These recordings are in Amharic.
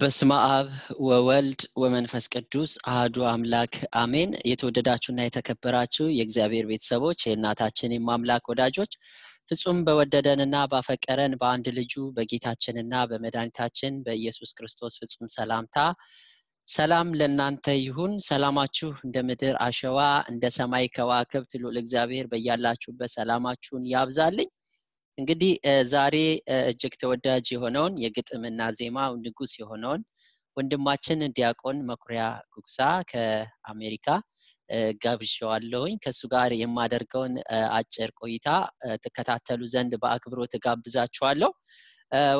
በስመ አብ ወወልድ ወመንፈስ ቅዱስ አህዱ አምላክ አሜን። የተወደዳችሁና የተከበራችሁ የእግዚአብሔር ቤተሰቦች የእናታችን አምላክ ወዳጆች ፍጹም በወደደንና ባፈቀረን በአንድ ልጁ በጌታችንና በመድኃኒታችን በኢየሱስ ክርስቶስ ፍጹም ሰላምታ ሰላም ለእናንተ ይሁን። ሰላማችሁ እንደ ምድር አሸዋ እንደ ሰማይ ከዋክብት ልዑል እግዚአብሔር በያላችሁበት ሰላማችሁን ያብዛልኝ። እንግዲህ ዛሬ እጅግ ተወዳጅ የሆነውን የግጥምና ዜማ ንጉስ የሆነውን ወንድማችን ዲያቆን መኩሪያ ጉግሳ ከአሜሪካ ጋብዣዋለሁኝ። ከእሱ ጋር የማደርገውን አጭር ቆይታ ትከታተሉ ዘንድ በአክብሮ ትጋብዛችኋለሁ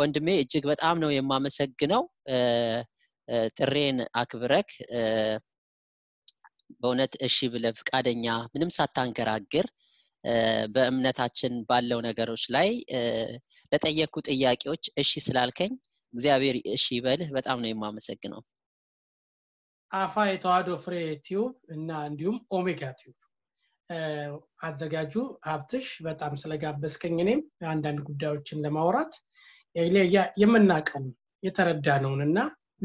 ወንድሜ እጅግ በጣም ነው የማመሰግነው ጥሬን አክብረክ በእውነት እሺ ብለ ፍቃደኛ ምንም ሳታንገራግር በእምነታችን ባለው ነገሮች ላይ ለጠየቅኩ ጥያቄዎች እሺ ስላልከኝ እግዚአብሔር እሺ ይበልህ። በጣም ነው የማመሰግነው። አፋ የተዋህዶ ፍሬ ቲዩብ እና እንዲሁም ኦሜጋ ቲዩብ አዘጋጁ ሀብትሽ በጣም ስለጋበዝከኝ እኔም አንዳንድ ጉዳዮችን ለማውራት የተረዳ ነውን እና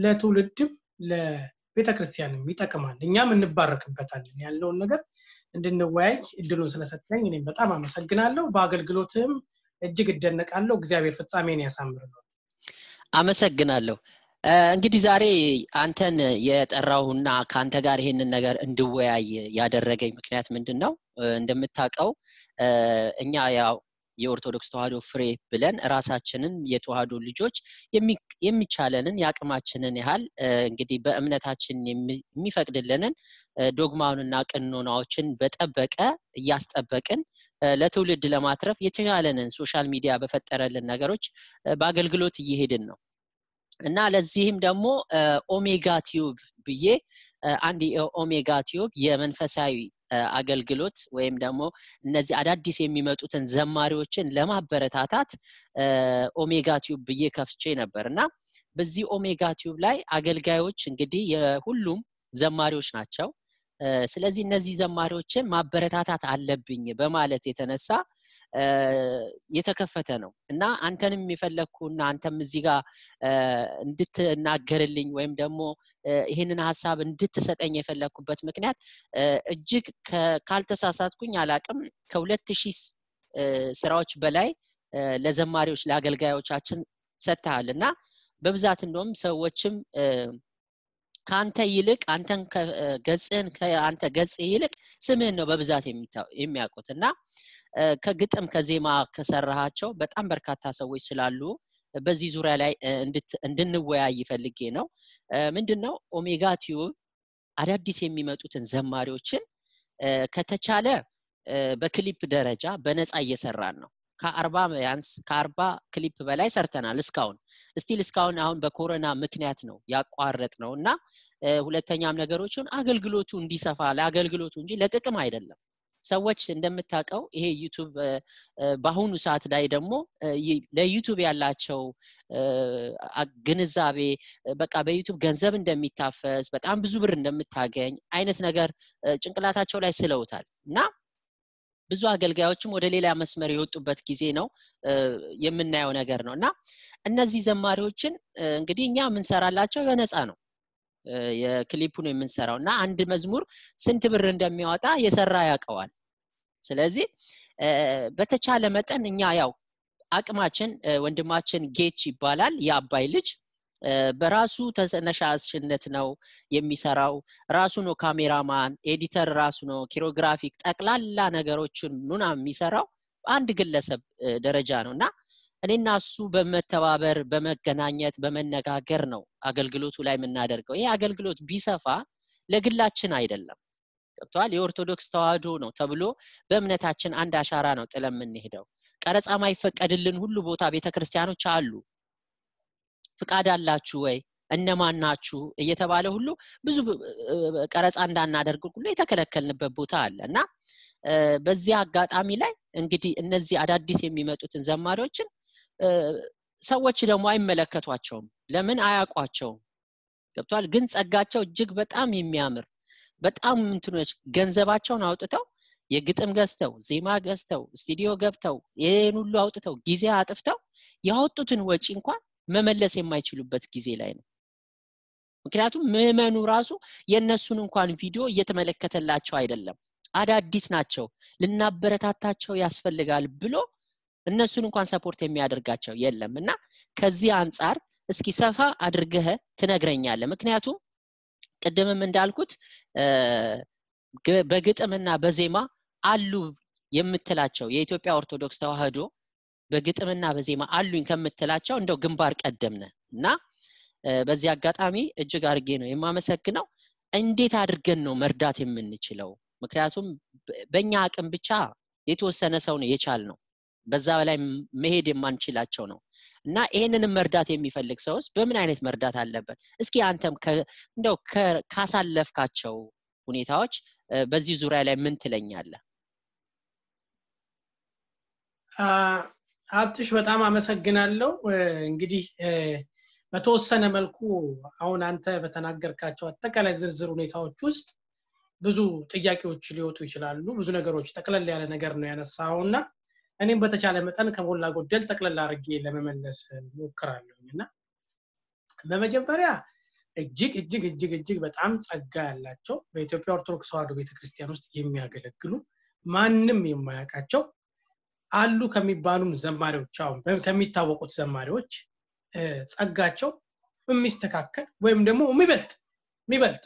ለትውልድም ለቤተክርስቲያንም ይጠቅማል እኛም እንባረክበታለን ያለውን ነገር እንድንወያይ እድሉን ስለሰጠኝ እኔም በጣም አመሰግናለሁ። በአገልግሎትም እጅግ እደነቃለሁ። እግዚአብሔር ፍጻሜን ያሳምር። አመሰግናለሁ። እንግዲህ ዛሬ አንተን የጠራውና ከአንተ ጋር ይሄንን ነገር እንድወያይ ያደረገኝ ምክንያት ምንድን ነው? እንደምታውቀው እኛ ያው የኦርቶዶክስ ተዋህዶ ፍሬ ብለን ራሳችንን የተዋህዶ ልጆች የሚቻለንን የአቅማችንን ያህል እንግዲህ በእምነታችን የሚፈቅድልንን ዶግማውንና ቅኖናዎችን በጠበቀ እያስጠበቅን ለትውልድ ለማትረፍ የተሻለንን ሶሻል ሚዲያ በፈጠረልን ነገሮች በአገልግሎት እየሄድን ነው እና ለዚህም ደግሞ ኦሜጋ ቲዩብ ብዬ አንድ የኦሜጋ ቲዩብ የመንፈሳዊ አገልግሎት ወይም ደግሞ እነዚህ አዳዲስ የሚመጡትን ዘማሪዎችን ለማበረታታት ኦሜጋ ቲዩብ ብዬ ከፍቼ ነበር እና በዚህ ኦሜጋ ቲዩብ ላይ አገልጋዮች እንግዲህ የሁሉም ዘማሪዎች ናቸው ስለዚህ እነዚህ ዘማሪዎችን ማበረታታት አለብኝ በማለት የተነሳ የተከፈተ ነው እና አንተንም የፈለግኩ እና አንተም እዚህ ጋር እንድትናገርልኝ ወይም ደግሞ ይህንን ሀሳብ እንድትሰጠኝ የፈለግኩበት ምክንያት እጅግ ካልተሳሳትኩኝ አላቅም ከሁለት ሺህ ስራዎች በላይ ለዘማሪዎች ለአገልጋዮቻችን ሰጥተሃል እና በብዛት እንደውም ሰዎችም ከአንተ ይልቅ አንተን ገጽህን ከአንተ ገጽ ይልቅ ስምህን ነው በብዛት የሚያውቁት እና ከግጥም ከዜማ ከሰራሃቸው በጣም በርካታ ሰዎች ስላሉ በዚህ ዙሪያ ላይ እንድንወያይ ይፈልጌ ነው ምንድን ነው ኦሜጋ ቲዩብ አዳዲስ የሚመጡትን ዘማሪዎችን ከተቻለ በክሊፕ ደረጃ በነፃ እየሰራን ነው ከአርባ ያንስ ከአርባ ክሊፕ በላይ ሰርተናል እስካሁን እስቲል እስካሁን አሁን በኮሮና ምክንያት ነው ያቋረጥ ነው እና ሁለተኛም ነገሮችን አገልግሎቱ እንዲሰፋ ለአገልግሎቱ እንጂ ለጥቅም አይደለም ሰዎች እንደምታውቀው ይሄ ዩቱብ በአሁኑ ሰዓት ላይ ደግሞ ለዩቱብ ያላቸው ግንዛቤ በቃ በዩቱብ ገንዘብ እንደሚታፈስ በጣም ብዙ ብር እንደምታገኝ አይነት ነገር ጭንቅላታቸው ላይ ስለውታል እና ብዙ አገልጋዮችም ወደ ሌላ መስመር የወጡበት ጊዜ ነው የምናየው ነገር ነው እና እነዚህ ዘማሪዎችን እንግዲህ እኛ የምንሰራላቸው በነፃ ነው የክሊፑ ነው የምንሰራው እና አንድ መዝሙር ስንት ብር እንደሚያወጣ የሰራ ያውቀዋል ስለዚህ በተቻለ መጠን እኛ ያው አቅማችን ወንድማችን ጌች ይባላል የአባይ ልጅ በራሱ ተነሻሽነት ነው የሚሰራው። ራሱ ነው ካሜራማን፣ ኤዲተር ራሱ ነው፣ ኪሮግራፊክ ጠቅላላ ነገሮችን ኑና የሚሰራው አንድ ግለሰብ ደረጃ ነው እና እኔና እሱ በመተባበር በመገናኘት በመነጋገር ነው አገልግሎቱ ላይ የምናደርገው። ይህ አገልግሎት ቢሰፋ ለግላችን አይደለም፣ ገብተዋል። የኦርቶዶክስ ተዋህዶ ነው ተብሎ በእምነታችን አንድ አሻራ ነው ጥለ የምንሄደው። ቀረጻ ማይፈቀድልን ሁሉ ቦታ ቤተክርስቲያኖች አሉ። ፍቃድ አላችሁ ወይ እነማን ናችሁ እየተባለ ሁሉ ብዙ ቀረጻ እንዳናደርግ ሁሉ የተከለከልንበት ቦታ አለ እና በዚህ አጋጣሚ ላይ እንግዲህ እነዚህ አዳዲስ የሚመጡትን ዘማሪዎችን ሰዎች ደግሞ አይመለከቷቸውም ለምን አያውቋቸውም ገብተዋል ግን ጸጋቸው እጅግ በጣም የሚያምር በጣም ምንትኖች ገንዘባቸውን አውጥተው የግጥም ገዝተው ዜማ ገዝተው ስቱዲዮ ገብተው ይህን ሁሉ አውጥተው ጊዜ አጥፍተው ያወጡትን ወጪ እንኳን መመለስ የማይችሉበት ጊዜ ላይ ነው ምክንያቱም ምእመኑ ራሱ የእነሱን እንኳን ቪዲዮ እየተመለከተላቸው አይደለም አዳዲስ ናቸው ልናበረታታቸው ያስፈልጋል ብሎ እነሱን እንኳን ሰፖርት የሚያደርጋቸው የለም እና ከዚህ አንጻር እስኪ ሰፋ አድርገህ ትነግረኛለ ምክንያቱም ቅድምም እንዳልኩት በግጥምና በዜማ አሉ የምትላቸው የኢትዮጵያ ኦርቶዶክስ ተዋህዶ በግጥምና በዜማ አሉኝ ከምትላቸው እንደው ግንባር ቀደምነ እና በዚህ አጋጣሚ እጅግ አድርጌ ነው የማመሰግነው እንዴት አድርገን ነው መርዳት የምንችለው ምክንያቱም በእኛ አቅም ብቻ የተወሰነ ሰው ነው የቻል ነው በዛ በላይ መሄድ የማንችላቸው ነው እና ይህንንም መርዳት የሚፈልግ ሰውስ በምን አይነት መርዳት አለበት እስኪ አንተም እንደው ካሳለፍካቸው ሁኔታዎች በዚህ ዙሪያ ላይ ምን ትለኛለ አብትሽ በጣም አመሰግናለሁ። እንግዲህ በተወሰነ መልኩ አሁን አንተ በተናገርካቸው አጠቃላይ ዝርዝር ሁኔታዎች ውስጥ ብዙ ጥያቄዎች ሊወጡ ይችላሉ። ብዙ ነገሮች ጠቅለል ያለ ነገር ነው ያነሳው እና እኔም በተቻለ መጠን ከሞላ ጎደል ጠቅለል አድርጌ ለመመለስ ሞክራለሁ እና በመጀመሪያ እጅግ እጅግ እጅግ እጅግ በጣም ጸጋ ያላቸው በኢትዮጵያ ኦርቶዶክስ ተዋህዶ ቤተክርስቲያን ውስጥ የሚያገለግሉ ማንም የማያውቃቸው አሉ ከሚባሉም ዘማሪዎች አሁን ወይም ከሚታወቁት ዘማሪዎች ጸጋቸው የሚስተካከል ወይም ደግሞ የሚበልጥ የሚበልጥ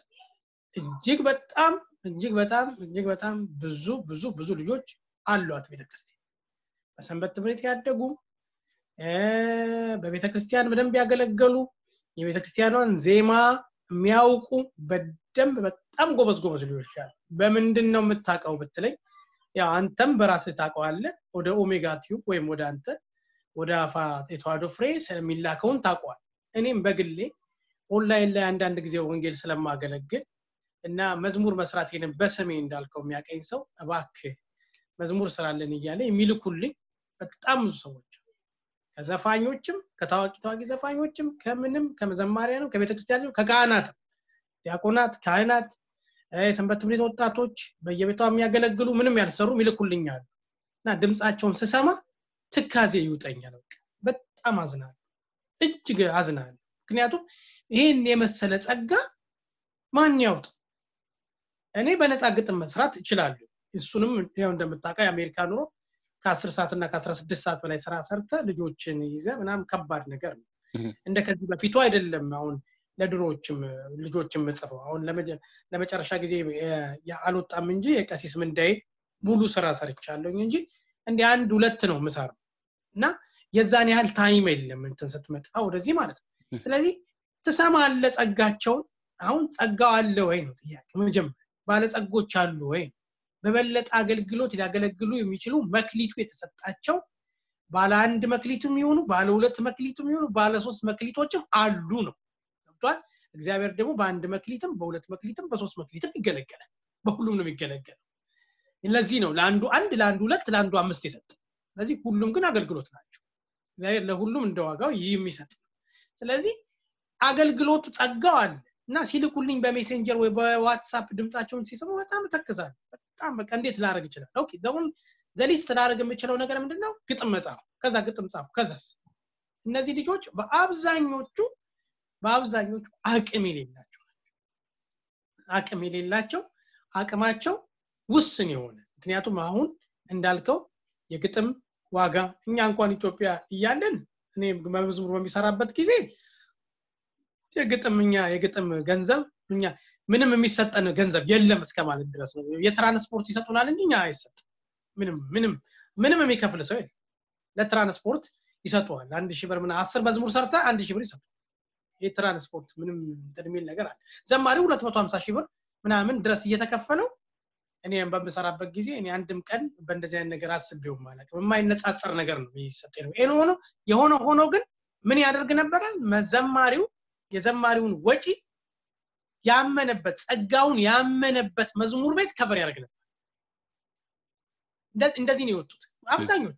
እጅግ በጣም እጅግ በጣም እጅግ በጣም ብዙ ብዙ ብዙ ልጆች አሏት ቤተክርስቲያን። በሰንበት ትምህርት ያደጉ በቤተክርስቲያን በደንብ ያገለገሉ የቤተክርስቲያኗን ዜማ የሚያውቁ በደንብ በጣም ጎበዝ ጎበዝ ልጆች አሉ። በምንድን ነው የምታውቀው ብትለኝ ያው አንተም በራስህ ታውቀዋለህ ወደ ኦሜጋ ቲዩብ ወይም ወደ አንተ ወደ አፋ የተዋዶ ፍሬ ስለሚላከውን ታውቀዋል እኔም በግሌ ኦንላይን ላይ አንዳንድ ጊዜ ወንጌል ስለማገለግል እና መዝሙር መስራቴንም በስሜ እንዳልከው የሚያቀኝ ሰው እባክ መዝሙር ስራለን እያለ የሚልኩልኝ በጣም ብዙ ሰዎች ከዘፋኞችም ከታዋቂ ታዋቂ ዘፋኞችም ከምንም ከመዘማሪያንም ከቤተክርስቲያንም ከካህናትም ዲያቆናት ካህናት የሰንበት ትምህርት ወጣቶች በየቤቷ የሚያገለግሉ ምንም ያልሰሩ ይልኩልኛሉ እና ድምፃቸውን ስሰማ ትካዜ ይውጠኛል በቃ በጣም አዝናል እጅግ አዝናል ምክንያቱም ይህን የመሰለ ጸጋ ማን ያውጥ እኔ በነፃ ግጥም መስራት ይችላሉ እሱንም ያው እንደምታውቀው የአሜሪካ ኑሮ ከአስር ሰዓት እና ከአስራ ስድስት ሰዓት በላይ ስራ ሰርተ ልጆችን ይዘ ምናም ከባድ ነገር ነው እንደ ከዚህ በፊቱ አይደለም አሁን ለድሮዎችም ልጆችም ጽፈው አሁን ለመጨረሻ ጊዜ አልወጣም እንጂ የቀሲስ ምንዳይ ሙሉ ስራ ሰርቻለኝ እንጂ እንዲህ አንድ ሁለት ነው ምሳር እና የዛን ያህል ታይም የለም እንትን ስትመጣ ወደዚህ ማለት ነው ስለዚህ ትሰማለ ጸጋቸውን አሁን ጸጋው አለ ወይ ነው ጥያቄ መጀመር ባለጸጎች አሉ ወይ በበለጠ አገልግሎት ሊያገለግሉ የሚችሉ መክሊቱ የተሰጣቸው ባለ አንድ መክሊቱም ይሆኑ ባለ ሁለት መክሊቱም ይሆኑ ባለ ሶስት መክሊቶችም አሉ ነው ተሰጥቷል። እግዚአብሔር ደግሞ በአንድ መክሊትም በሁለት መክሊትም በሶስት መክሊትም ይገለገላል። በሁሉም ነው የሚገለገለው። ለዚህ ነው ለአንዱ አንድ፣ ለአንዱ ሁለት፣ ለአንዱ አምስት የሰጥ። ስለዚህ ሁሉም ግን አገልግሎት ናቸው። እግዚአብሔር ለሁሉም እንደዋጋው ይህ የሚሰጥ ነው። ስለዚህ አገልግሎቱ ጸጋው አለ እና ሲልኩልኝ በሜሴንጀር ወይ በዋትሳፕ ድምፃቸውን ሲሰሙ በጣም እተክዛለሁ። በጣም በቃ እንዴት ላደርግ ይችላል? ኦኬ ዘሊስት ላደርግ የምችለው ነገር ምንድን ነው? ግጥም መጻፍ፣ ከዛ ግጥም ጻፍ፣ ከዛስ እነዚህ ልጆች በአብዛኞቹ በአብዛኞቹ አቅም የሌላቸው አቅም የሌላቸው አቅማቸው ውስን የሆነ ምክንያቱም አሁን እንዳልከው የግጥም ዋጋ እኛ እንኳን ኢትዮጵያ እያለን እኔ መዝሙር በሚሰራበት ጊዜ የግጥምኛ የግጥም ገንዘብ እኛ ምንም የሚሰጠን ገንዘብ የለም እስከ ማለት ድረስ ነው። የትራንስፖርት ይሰጡናል እንጂ እኛ አይሰጥ ምንም ምንም ምንም የሚከፍል ሰው ለትራንስፖርት ይሰጠዋል። አንድ ሺ ብር ምና አስር መዝሙር ሰርተ አንድ ሺ ብር ይሰጡ የትራንስፖርት ምንም የሚል ነገር አለ ዘማሪው 250 ሺህ ብር ምናምን ድረስ እየተከፈለው እኔም በምሰራበት ጊዜ እኔ አንድም ቀን በእንደዚህ አይነት ነገር አስቤው ማለት የማይነጻጸር ነገር ነው የሚሰጥ ነው ይሄ ሆኖ የሆነ ሆኖ ግን ምን ያደርግ ነበረ መዘማሪው የዘማሪውን ወጪ ያመነበት ጸጋውን ያመነበት መዝሙር ቤት ከበር ያደርግ ነበር እንደዚህ ነው የወጡት አብዛኞቹ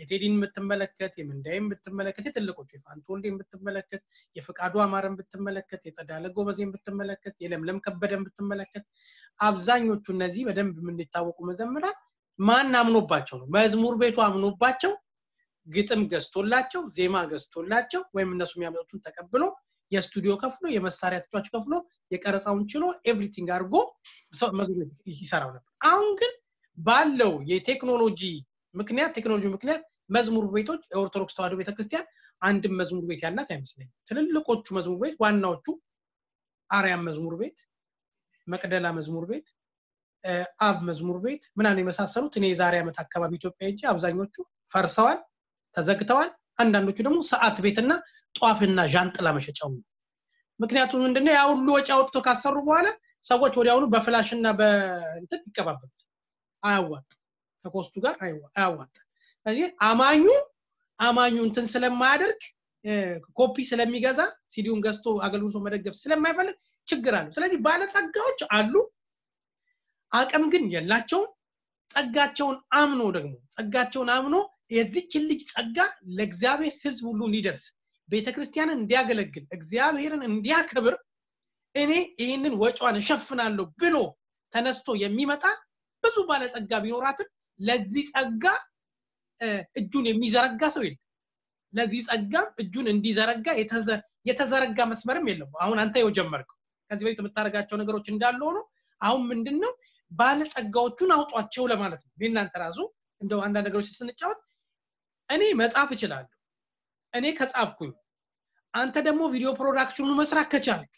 የቴዲን ብትመለከት የምንዳይም ብትመለከት የትልቆቹ የፋንቶልዴን ብትመለከት የፍቃዱ አማረን ብትመለከት የጸዳለ ጎበዜን ብትመለከት የለምለም ከበደን ብትመለከት አብዛኞቹ እነዚህ በደንብ የምንታወቁ መዘምራን ማን አምኖባቸው ነው መዝሙር ቤቱ አምኖባቸው ግጥም ገዝቶላቸው ዜማ ገዝቶላቸው ወይም እነሱ የሚያመጡትን ተቀብሎ የስቱዲዮ ከፍሎ የመሳሪያ ተጫዋች ከፍሎ የቀረፃውን ችሎ ኤቭሪቲንግ አድርጎ ይሰራው ነበር አሁን ግን ባለው የቴክኖሎጂ ምክንያት ቴክኖሎጂ ምክንያት መዝሙር ቤቶች የኦርቶዶክስ ተዋህዶ ቤተክርስቲያን አንድም መዝሙር ቤት ያላት አይመስለኝ ትልልቆቹ መዝሙር ቤት ዋናዎቹ አርያም መዝሙር ቤት፣ መቅደላ መዝሙር ቤት፣ አብ መዝሙር ቤት ምናን የመሳሰሉት እኔ የዛሬ ዓመት አካባቢ ኢትዮጵያ እጂ አብዛኞቹ ፈርሰዋል፣ ተዘግተዋል። አንዳንዶቹ ደግሞ ሰዓት ቤትና ጧፍና ዣንጥላ መሸጫው ነው። ምክንያቱም ምንድነው ያ ሁሉ ወጪ አውጥቶ ካሰሩ በኋላ ሰዎች ወዲያውኑ በፍላሽና በእንትን ይቀባበሉት አያዋጥ ከኮስቱ ጋር አያዋጣም ስለዚህ አማኙ አማኙ እንትን ስለማያደርግ ኮፒ ስለሚገዛ ሲዲውን ገዝቶ አገልግሎት መደገፍ ስለማይፈልግ ችግር አለው ስለዚህ ባለጸጋዎች አሉ አቅም ግን የላቸውም ጸጋቸውን አምኖ ደግሞ ጸጋቸውን አምኖ የዚችን ልጅ ጸጋ ለእግዚአብሔር ህዝብ ሁሉ እንዲደርስ ቤተክርስቲያንን እንዲያገለግል እግዚአብሔርን እንዲያከብር እኔ ይህንን ወጪዋን እሸፍናለሁ ብሎ ተነስቶ የሚመጣ ብዙ ባለጸጋ ቢኖራትም ለዚህ ጸጋ እጁን የሚዘረጋ ሰው የለም። ለዚህ ጸጋ እጁን እንዲዘረጋ የተዘረጋ መስመርም የለም። አሁን አንተ የው ጀመርከው ከዚህ በፊት የምታደርጋቸው ነገሮች እንዳሉ ሆኖ አሁን ምንድን ነው ባለጸጋዎቹን አውጧቸው ለማለት ነው። የእናንተ ራሱ እንደው አንዳንድ ነገሮች ስንጫወት እኔ መጻፍ እችላለሁ፣ እኔ ከጻፍኩኝ፣ አንተ ደግሞ ቪዲዮ ፕሮዳክሽኑ መስራት ከቻልክ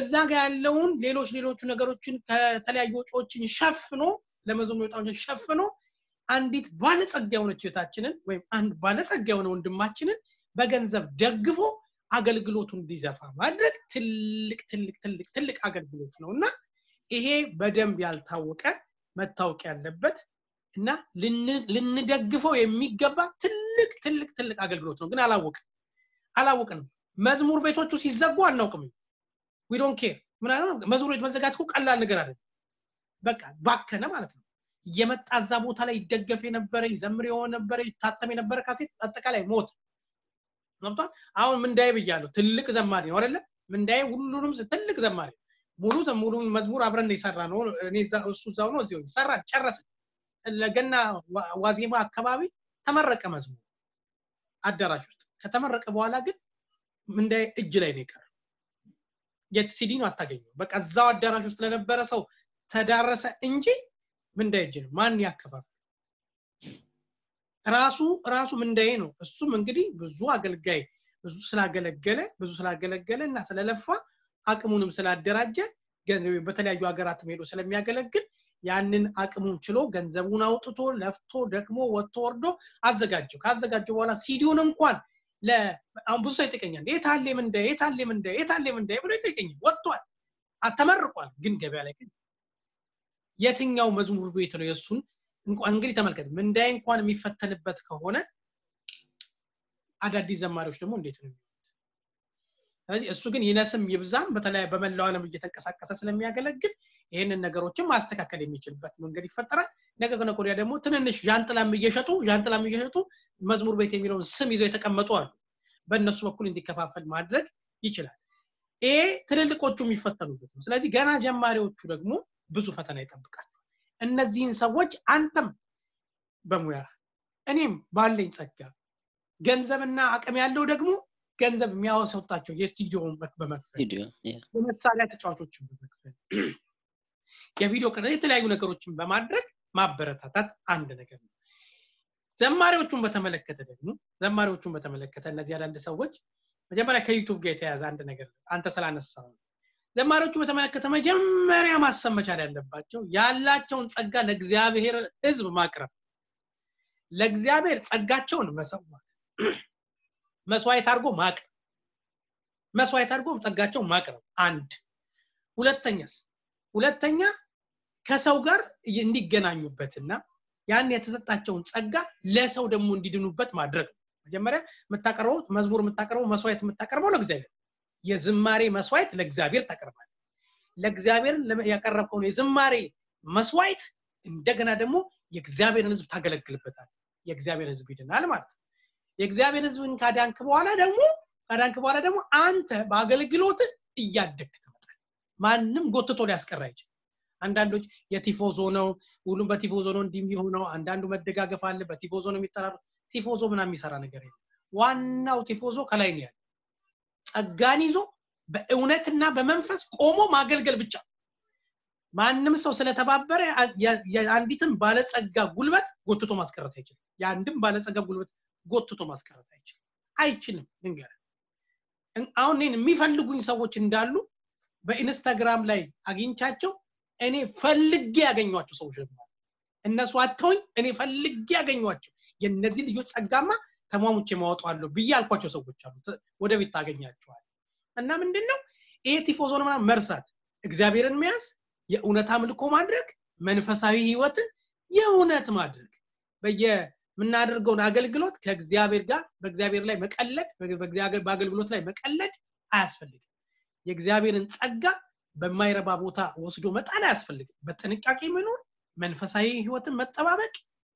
እዛ ጋር ያለውን ሌሎች ሌሎቹ ነገሮችን ከተለያዩ ወጪዎችን ሸፍኖ ለመዘሙር የወጣውን ሸፍኖ አንዲት ባለጸጋ የሆነች እህታችንን ወይም አንድ ባለጸጋ የሆነ ወንድማችንን በገንዘብ ደግፎ አገልግሎቱን እንዲዘፋ ማድረግ ትልቅ ትልቅ ትልቅ ትልቅ አገልግሎት ነው እና ይሄ በደንብ ያልታወቀ መታወቅ ያለበት እና ልንደግፈው የሚገባ ትልቅ ትልቅ ትልቅ አገልግሎት ነው ግን አላወቅ አላወቅንም መዝሙር ቤቶቹ ሲዘጉ አናውቅም ዊ ዶንት ኬር መዝሙር ቤት መዘጋት ቀላል ነገር አለ በቃ ባከነ ማለት ነው። እየመጣ እዛ ቦታ ላይ ይደገፍ የነበረ ይዘምር የሆነ ነበረ ይታተም የነበረ ካሴት አጠቃላይ ሞት መብቷል አሁን ምንዳዬ ብያለሁ፣ ትልቅ ዘማሪ ነው አይደለ? ምንዳዬ ሁሉንም ትልቅ ዘማሪ ነው። ሙሉ ሙሉ መዝሙር አብረን የሰራ ነው። እኔ እሱ እዛው ነው እዚህ ሰራ ጨረሰ ለገና ዋዜማ አካባቢ ተመረቀ መዝሙር አዳራሽ ውስጥ። ከተመረቀ በኋላ ግን ምንዳዬ እጅ ላይ ነው የቀረ የት ሲዲ ነው አታገኘው። በቃ እዛው አዳራሽ ውስጥ ለነበረ ሰው ተዳረሰ እንጂ ምንዳይ እጅ ነው ማን ያከፋፍል ራሱ ራሱ ምንዳይ ነው እሱም እንግዲህ ብዙ አገልጋይ ብዙ ስላገለገለ ብዙ ስላገለገለ እና ስለለፋ አቅሙንም ስላደራጀ ገንዘብ በተለያዩ ሀገራት ሄዶ ስለሚያገለግል ያንን አቅሙን ችሎ ገንዘቡን አውጥቶ ለፍቶ ደክሞ ወጥቶ ወርዶ አዘጋጀው ካዘጋጀው በኋላ ሲዲውን እንኳን አሁን ብዙ ሰው ይጠቀኛል የታሌ ምንዳይ የታሌ ምንዳይ የታሌ ምንዳይ ብሎ ይጠቀኛል ወጥቷል አተመርቋል ግን ገበያ ላይ ግን የትኛው መዝሙር ቤት ነው የእሱን እንግዲህ ተመልከት ምንዳይ እንኳን የሚፈተንበት ከሆነ አዳዲስ ዘማሪዎች ደግሞ እንዴት ነው ስለዚህ እሱ ግን ይነስም ይብዛም በተለይ በመላው ዓለም እየተንቀሳቀሰ ስለሚያገለግል ይህንን ነገሮችን ማስተካከል የሚችልበት መንገድ ይፈጠራል። ነገ ከነገ ወዲያ ደግሞ ትንንሽ ዣንጥላም እየሸጡ ዣንጥላም እየሸጡ መዝሙር ቤት የሚለውን ስም ይዘው የተቀመጡ አሉ። በእነሱ በኩል እንዲከፋፈል ማድረግ ይችላል። ይሄ ትልልቆቹ የሚፈተኑበት ነው። ስለዚህ ገና ጀማሪዎቹ ደግሞ ብዙ ፈተና ይጠብቃል። እነዚህን ሰዎች አንተም በሙያ እኔም ባለኝ ጸጋ ገንዘብና አቅም ያለው ደግሞ ገንዘብ የሚያወሰውጣቸው የስቱዲዮውን በመክፈል የመሳሪያ ተጫዋቾችን በመክፈል የቪዲዮ የተለያዩ ነገሮችን በማድረግ ማበረታታት አንድ ነገር ነው። ዘማሪዎቹን በተመለከተ ደግሞ ዘማሪዎቹን በተመለከተ እነዚህ አንዳንድ ሰዎች መጀመሪያ ከዩቱብ ጋር የተያዘ አንድ ነገር አንተ ስላነሳው ነው ለማሪዎቹ በተመለከተ መጀመሪያ ማሰብ መቻል ያለባቸው ያላቸውን ጸጋ ለእግዚአብሔር ህዝብ ማቅረብ ለእግዚአብሔር ጸጋቸውን መሰዋት መስዋዕት አድርጎ ማቅረብ መስዋዕት አድርጎ ጸጋቸውን ማቅረብ አንድ ሁለተኛስ ሁለተኛ ከሰው ጋር እንዲገናኙበትና ያን የተሰጣቸውን ጸጋ ለሰው ደግሞ እንዲድኑበት ማድረግ መጀመሪያ የምታቀርበው መዝሙር የምታቀርበው መስዋዕት የምታቀርበው ለእግዚአብሔር የዝማሬ መስዋዕት ለእግዚአብሔር ታቀርባል ለእግዚአብሔር ያቀረብከውን የዝማሬ መስዋዕት እንደገና ደግሞ የእግዚአብሔርን ህዝብ ታገለግልበታል የእግዚአብሔር ህዝብ ይድናል ማለት ነው የእግዚአብሔር ህዝብን ካዳንክ በኋላ ደግሞ ካዳንክ በኋላ ደግሞ አንተ በአገልግሎት እያደግ ትመጣል ማንም ጎትቶ ሊያስቀራ አይችል አንዳንዶች የቲፎዞ ነው ሁሉም በቲፎዞ ነው እንዲህ የሚሆነው አንዳንዱ መደጋገፍ አለ በቲፎዞ ነው የሚጠራሩ ቲፎዞ ምና የሚሰራ ነገር የለም ዋናው ቲፎዞ ከላይ ነው ያለ ጸጋን ይዞ በእውነትና በመንፈስ ቆሞ ማገልገል ብቻ ማንም ሰው ስለተባበረ የአንዲትን ባለጸጋ ጉልበት ጎትቶ ማስቀረት አይችልም የአንድም ባለጸጋ ጉልበት ጎትቶ ማስቀረት አይችልም አይችልም ልንገር አሁን እኔን የሚፈልጉኝ ሰዎች እንዳሉ በኢንስታግራም ላይ አግኝቻቸው እኔ ፈልጌ ያገኟቸው ሰዎች እነሱ አተውኝ እኔ ፈልጌ ያገኟቸው የእነዚህ ልጆች ጸጋማ ተሟሙቼ ማወጣለሁ ብዬ አልኳቸው ሰዎች አሉ። ወደፊት ታገኛቸዋል። እና ምንድን ነው ይሄ ቲፎዞን መርሳት፣ እግዚአብሔርን መያዝ፣ የእውነት አምልኮ ማድረግ፣ መንፈሳዊ ህይወትን የእውነት ማድረግ በየምናደርገውን አገልግሎት ከእግዚአብሔር ጋር በእግዚአብሔር ላይ መቀለድ በአገልግሎት ላይ መቀለድ አያስፈልግም። የእግዚአብሔርን ጸጋ በማይረባ ቦታ ወስዶ መጣል አያስፈልግም። በጥንቃቄ መኖር፣ መንፈሳዊ ህይወትን መጠባበቅ፣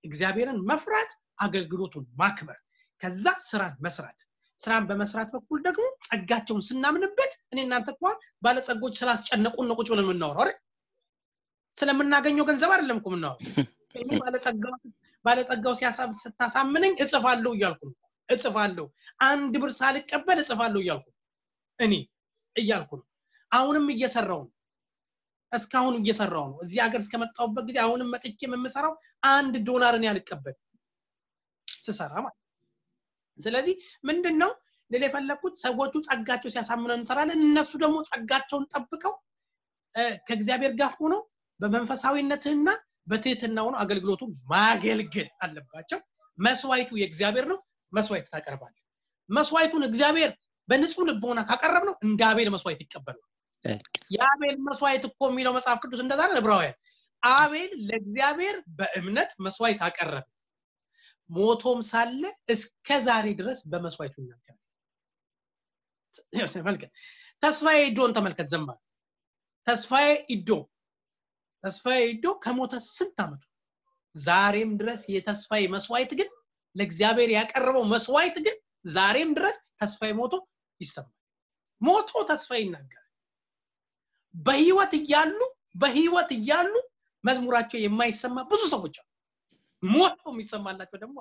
እግዚአብሔርን መፍራት፣ አገልግሎቱን ማክበር ከዛ ስራን መስራት ስራን በመስራት በኩል ደግሞ ጸጋቸውን ስናምንበት እኔ እናንተ እኳ ባለጸጎች ስላስጨነቁ ነው ቁጭ ብለን የምናወራው አይደል ስለምናገኘው ገንዘብ አይደለም እኮ ምናወ ባለጸጋው ሲያሳብ ስታሳምነኝ እጽፋለሁ እያልኩ ነው እጽፋለሁ አንድ ብር ሳልቀበል እጽፋለሁ እያልኩ እኔ እያልኩ ነው አሁንም እየሰራው ነው እስካሁን እየሰራው ነው እዚህ ሀገር እስከመጣሁበት ጊዜ አሁንም መጥቼ የምሰራው አንድ ዶላርን ያልቀበል ስሰራ ማለት ስለዚህ ምንድን ነው ልል የፈለግኩት ሰዎቹ ጸጋቸው ሲያሳምነው እንሰራለን እነሱ ደግሞ ጸጋቸውን ጠብቀው ከእግዚአብሔር ጋር ሆኖ በመንፈሳዊነትህና በትህትና ሆኖ አገልግሎቱ ማገልገል አለባቸው መስዋይቱ የእግዚአብሔር ነው መስዋይት ታቀርባለ መስዋይቱን እግዚአብሔር በንጹህ ልቦና ካቀረብ ነው እንደ አቤል መስዋይት ይቀበላል የአቤል መስዋይት እኮ የሚለው መጽሐፍ ቅዱስ እንደዛ ነው አቤል ለእግዚአብሔር በእምነት መስዋይት አቀረበ ሞቶም ሳለ እስከ ዛሬ ድረስ በመስዋይቱ ይናገራል። ተስፋ ተስፋዬ ኢዶን ተመልከት። ዘማ ተስፋዬ ኢዶ ተስፋዬ ኢዶ ከሞተ ስንት ዓመቱ ዛሬም ድረስ የተስፋዬ መስዋይት ግን ለእግዚአብሔር ያቀረበው መስዋይት ግን ዛሬም ድረስ ተስፋዬ ሞቶ ይሰማል። ሞቶ ተስፋ ይናገራል። በህይወት እያሉ በህይወት እያሉ መዝሙራቸው የማይሰማ ብዙ ሰዎች አሉ። ሞት የሚሰማላቸው ደግሞ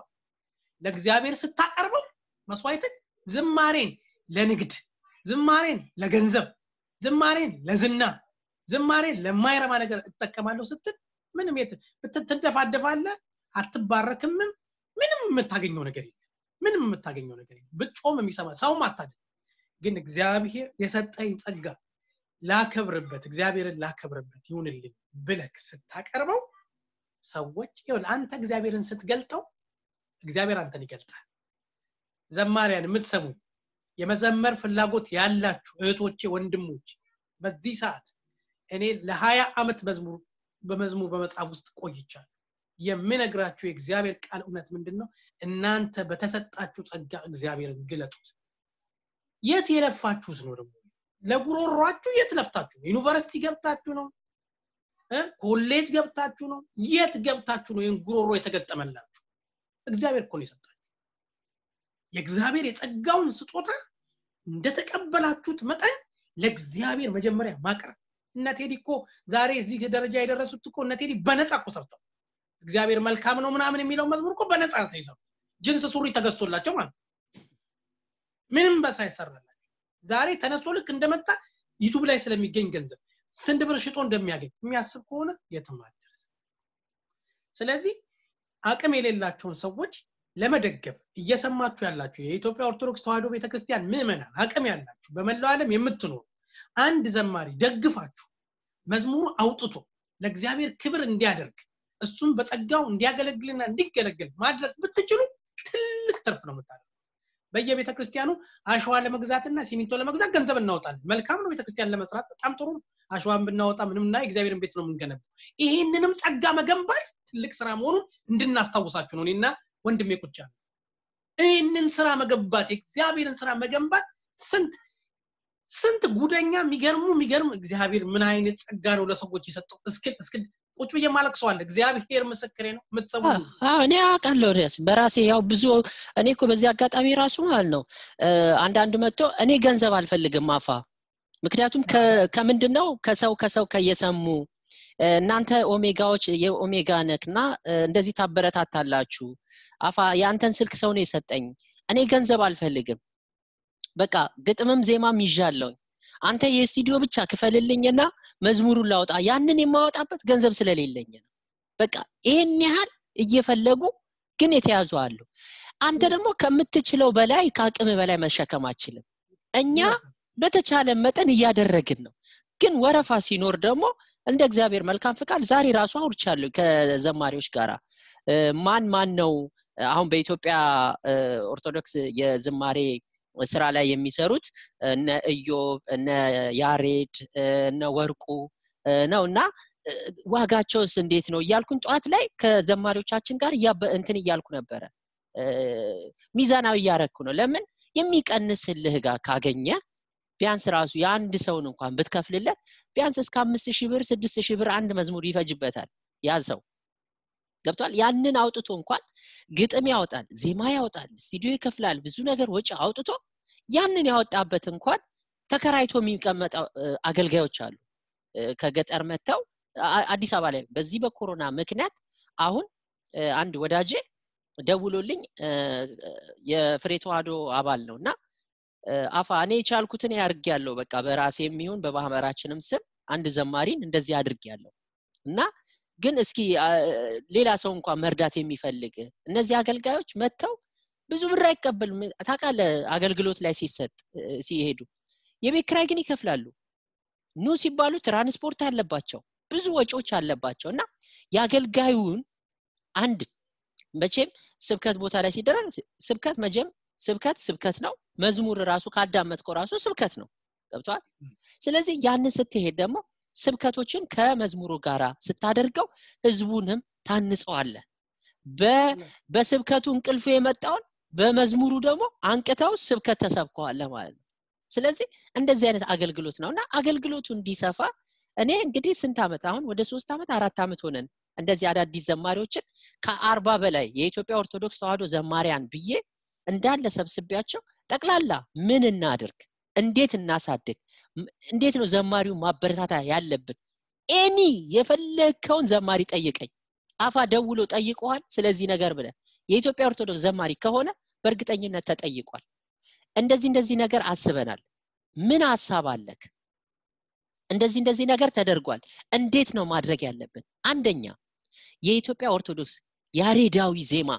ለእግዚአብሔር ስታቀርበው መስዋዕትን ዝማሬን ለንግድ ዝማሬን ለገንዘብ ዝማሬን ለዝና ዝማሬን ለማይረባ ነገር እጠቀማለሁ ስትል ምንም ትደፋደፋለህ አትባረክምም ምንም የምታገኘው ነገር የለም ምንም የምታገኘው ነገር የለም ብጮም የሚሰማ ሰውም አታደግ ግን እግዚአብሔር የሰጠኝ ጸጋ ላከብርበት እግዚአብሔርን ላከብርበት ይሁንልኝ ብለክ ስታቀርበው ሰዎች ይሁን አንተ እግዚአብሔርን ስትገልጠው እግዚአብሔር አንተን ይገልጣል ዘማሪያን ምትሰሙ የመዘመር ፍላጎት ያላችሁ እህቶቼ ወንድሞች በዚህ ሰዓት እኔ ለሀያ ዓመት መዝሙር በመዝሙር በመጽሐፍ ውስጥ ቆይቻል የምነግራችሁ የእግዚአብሔር ቃል እውነት ምንድን ነው እናንተ በተሰጣችሁ ጸጋ እግዚአብሔርን ግለጡት የት የለፋችሁት ነው ደግሞ ለጉሮሯችሁ የት ለፍታችሁ ዩኒቨርሲቲ ገብታችሁ ነው ኮሌጅ ገብታችሁ ነው የት ገብታችሁ ነው ይህን ጉሮሮ የተገጠመላችሁ እግዚአብሔር እኮ ነው የሰጣችሁ የእግዚአብሔር የጸጋውን ስጦታ እንደተቀበላችሁት መጠን ለእግዚአብሔር መጀመሪያ ማቅረብ እነ እኮ ዛሬ እዚህ ደረጃ የደረሱት እኮ እነቴ በነፃ እኮ ሰብተው እግዚአብሔር መልካም ነው ምናምን የሚለው መዝሙር እኮ በነፃ ነው ይሰሩ ጅንስ ሱሪ ተገዝቶላቸው ማለት ምንም በሳ ይሰራላቸው ዛሬ ተነስቶ ልክ እንደመጣ ዩቱብ ላይ ስለሚገኝ ገንዘብ ስንት ብር ሽጦ እንደሚያገኝ የሚያስብ ከሆነ የትም አደርስም። ስለዚህ አቅም የሌላቸውን ሰዎች ለመደገፍ እየሰማችሁ ያላችሁ የኢትዮጵያ ኦርቶዶክስ ተዋሕዶ ቤተክርስቲያን ምዕመናን አቅም ያላችሁ በመላው ዓለም የምትኖሩ አንድ ዘማሪ ደግፋችሁ መዝሙሩ አውጥቶ ለእግዚአብሔር ክብር እንዲያደርግ እሱም በጸጋው እንዲያገለግልና እንዲገለገል ማድረግ ብትችሉ ትልቅ ትርፍ ነው የምታደርጉ። በየቤተ ክርስቲያኑ አሸዋ ለመግዛትና ሲሚንቶ ለመግዛት ገንዘብ እናወጣለን። መልካም ነው፣ ቤተክርስቲያን ለመስራት በጣም ጥሩ ነው። አሸዋን ብናወጣ ምንም ና እግዚአብሔርን ቤት ነው የምንገነባው። ይህንንም ጸጋ መገንባት ትልቅ ስራ መሆኑን እንድናስታውሳችሁ ነው እኔና ወንድሜ ቁጫ ይህንን ስራ መገንባት የእግዚአብሔርን ስራ መገንባት ስንት ስንት ጉደኛ የሚገርሙ የሚገርም እግዚአብሔር ምን አይነት ጸጋ ነው ለሰዎች የሰጠው እስክል እስክል ቁጭ ብዬ ማለቅሰዋለ እግዚአብሔር ምስክሬ ነው የምትሰሙ እኔ አውቃለሁ ድረስ በራሴ ያው ብዙ እኔ እኮ በዚህ አጋጣሚ ራሱ ማለት ነው አንዳንድ መጥቶ እኔ ገንዘብ አልፈልግም አፋ ምክንያቱም ከምንድን ነው ከሰው ከሰው ከየሰሙ እናንተ ኦሜጋዎች የኦሜጋ እና እንደዚህ ታበረታታላችሁ አፋ የአንተን ስልክ ሰው ነው የሰጠኝ እኔ ገንዘብ አልፈልግም በቃ ግጥምም ዜማም ይዣለውኝ አንተ የስቱዲዮ ብቻ ክፈልልኝና መዝሙሩን ላውጣ ያንን የማወጣበት ገንዘብ ስለሌለኝ ነው በቃ ይህን ያህል እየፈለጉ ግን የተያዙ አሉ አንተ ደግሞ ከምትችለው በላይ ከአቅም በላይ መሸከም አችልም እኛ በተቻለ መጠን እያደረግን ነው ግን ወረፋ ሲኖር ደግሞ እንደ እግዚአብሔር መልካም ፍቃድ ዛሬ ራሱ አውርቻለሁ ከዘማሪዎች ጋር ማን ማን ነው አሁን በኢትዮጵያ ኦርቶዶክስ የዝማሬ ስራ ላይ የሚሰሩት እነ እዮብ እነ ያሬድ እነ ወርቁ ነው እና ዋጋቸውስ እንዴት ነው እያልኩን ጠዋት ላይ ከዘማሪዎቻችን ጋር እንትን እያልኩ ነበረ ሚዛናዊ እያረግኩ ነው ለምን የሚቀንስልህ ጋር ካገኘ ቢያንስ ራሱ የአንድ ሰውን እንኳን ብትከፍልለት ቢያንስ እስከ አምስት ሺህ ብር ስድስት ሺህ ብር አንድ መዝሙር ይፈጅበታል ያ ሰው ገብቷል ያንን አውጥቶ እንኳን ግጥም ያወጣል ዜማ ያወጣል ስቱዲዮ ይከፍላል ብዙ ነገር ወጪ አውጥቶ ያንን ያወጣበት እንኳን ተከራይቶ የሚቀመጥ አገልጋዮች አሉ ከገጠር መጥተው አዲስ አበባ ላይ በዚህ በኮሮና ምክንያት አሁን አንድ ወዳጄ ደውሎልኝ የፍሬ ተዋህዶ አባል ነው እና አፋ እኔ የቻልኩትን ያርግ ያለው በቃ በራሴ የሚሆን በማህበራችንም ስም አንድ ዘማሪን እንደዚህ አድርግ ያለው እና ግን እስኪ ሌላ ሰው እንኳን መርዳት የሚፈልግ እነዚህ አገልጋዮች መጥተው ብዙ ብር አይቀበልም ታቃለ አገልግሎት ላይ ሲሰጥ ሲሄዱ የቤት ክራይ ግን ይከፍላሉ ኑ ሲባሉ ትራንስፖርት አለባቸው ብዙ ወጪዎች አለባቸው እና የአገልጋዩን አንድ መቼም ስብከት ቦታ ላይ ሲደረግ ስብከት መቼም ስብከት ስብከት ነው መዝሙር ራሱ ካዳመጥከው ራሱ ስብከት ነው ገብቷል ስለዚህ ያንን ስትሄድ ደግሞ ስብከቶችን ከመዝሙሩ ጋር ስታደርገው ህዝቡንም ታንጸዋለ በስብከቱ እንቅልፉ የመጣውን በመዝሙሩ ደግሞ አንቅተው ስብከት ተሰብከዋለ ማለት ነው ስለዚህ እንደዚህ አይነት አገልግሎት ነው እና አገልግሎቱ እንዲሰፋ እኔ እንግዲህ ስንት ዓመት አሁን ወደ ሶስት ዓመት አራት ዓመት ሆነን እንደዚህ አዳዲስ ዘማሪዎችን ከአርባ በላይ የኢትዮጵያ ኦርቶዶክስ ተዋህዶ ዘማሪያን ብዬ እንዳለ ሰብስቢያቸው ጠቅላላ ምን እናድርግ እንዴት እናሳድግ እንዴት ነው ዘማሪውን ማበረታታ ያለብን ኤኒ የፈለግከውን ዘማሪ ጠይቀኝ አፋ ደውሎ ጠይቀዋል ስለዚህ ነገር ብለን? የኢትዮጵያ ኦርቶዶክስ ዘማሪ ከሆነ በእርግጠኝነት ተጠይቋል። እንደዚህ እንደዚህ ነገር አስበናል። ምን ሀሳብ አለክ? እንደዚህ እንደዚህ ነገር ተደርጓል። እንዴት ነው ማድረግ ያለብን? አንደኛ የኢትዮጵያ ኦርቶዶክስ ያሬዳዊ ዜማ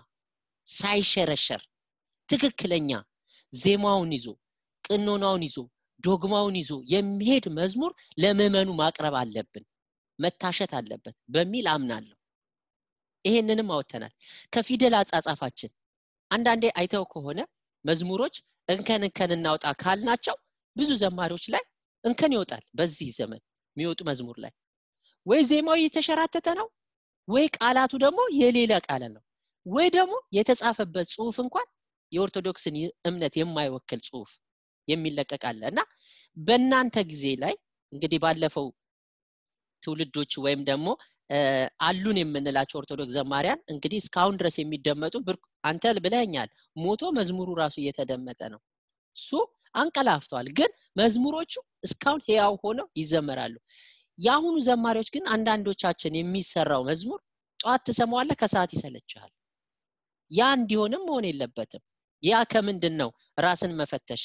ሳይሸረሸር ትክክለኛ ዜማውን ይዞ ቅኖናውን ይዞ ዶግማውን ይዞ የሚሄድ መዝሙር ለምዕመኑ ማቅረብ አለብን፣ መታሸት አለበት በሚል አምናለሁ። ይሄንንም አወተናል ከፊደል አጻጻፋችን አንዳንዴ አይተው ከሆነ መዝሙሮች እንከን እንከን እናውጣ ካልናቸው ብዙ ዘማሪዎች ላይ እንከን ይወጣል በዚህ ዘመን የሚወጡ መዝሙር ላይ ወይ ዜማው እየተሸራተተ ነው ወይ ቃላቱ ደግሞ የሌላ ቃል ነው ወይ ደግሞ የተጻፈበት ጽሁፍ እንኳን የኦርቶዶክስን እምነት የማይወክል ጽሁፍ የሚለቀቃለ እና በእናንተ ጊዜ ላይ እንግዲህ ባለፈው ትውልዶች ወይም ደግሞ አሉን የምንላቸው ኦርቶዶክስ ዘማሪያን እንግዲህ እስካሁን ድረስ የሚደመጡ አንተ ብለኛል ሞቶ መዝሙሩ ራሱ እየተደመጠ ነው እሱ አንቀላፍተዋል ግን መዝሙሮቹ እስካሁን ህያው ሆነው ይዘመራሉ የአሁኑ ዘማሪዎች ግን አንዳንዶቻችን የሚሰራው መዝሙር ጠዋት ትሰማዋለ ከሰዓት ይሰለችሃል ያ እንዲሆንም መሆን የለበትም ያ ከምንድን ነው ራስን መፈተሽ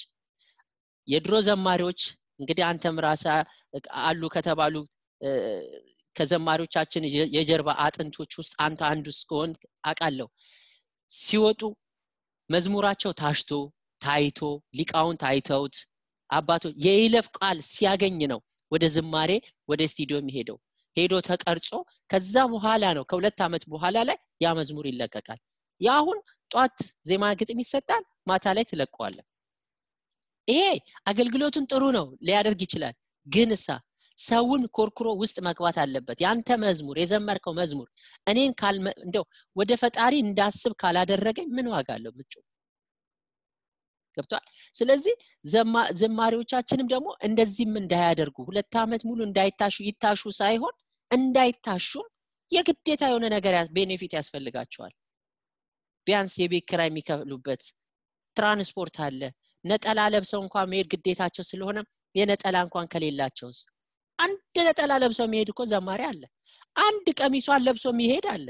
የድሮ ዘማሪዎች እንግዲህ አንተም ራስ አሉ ከተባሉ ከዘማሪዎቻችን የጀርባ አጥንቶች ውስጥ አንተ አንዱ እስከሆን አቃለሁ ሲወጡ መዝሙራቸው ታሽቶ ታይቶ ሊቃውን ታይተውት አባቶ የይለፍ ቃል ሲያገኝ ነው ወደ ዝማሬ ወደ ስቱዲዮ የሚሄደው ሄዶ ተቀርጾ ከዛ በኋላ ነው ከሁለት ዓመት በኋላ ላይ ያ መዝሙር ይለቀቃል የአሁን ጧት ዜማ ግጥም ይሰጣል ማታ ላይ ትለቀዋለን ይሄ አገልግሎቱን ጥሩ ነው ሊያደርግ ይችላል ግን እሳ ሰውን ኮርኩሮ ውስጥ መግባት አለበት ያንተ መዝሙር የዘመርከው መዝሙር እኔን እንደው ወደ ፈጣሪ እንዳስብ ካላደረገኝ ምን ዋጋ አለው ምጩ ገብቷል ስለዚህ ዘማሪዎቻችንም ደግሞ እንደዚህም እንዳያደርጉ ሁለት ዓመት ሙሉ እንዳይታሹ ይታሹ ሳይሆን እንዳይታሹም የግዴታ የሆነ ነገር ቤኔፊት ያስፈልጋቸዋል ቢያንስ የቤት ክራ የሚከፍሉበት ትራንስፖርት አለ ነጠላ ለብሰው እንኳን መሄድ ግዴታቸው ስለሆነ የነጠላ እንኳን ከሌላቸውስ አንድ ነጠላ ለብሶ የሚሄድ እኮ ዘማሪ አለ አንድ ቀሚሷን ለብሶ የሚሄድ አለ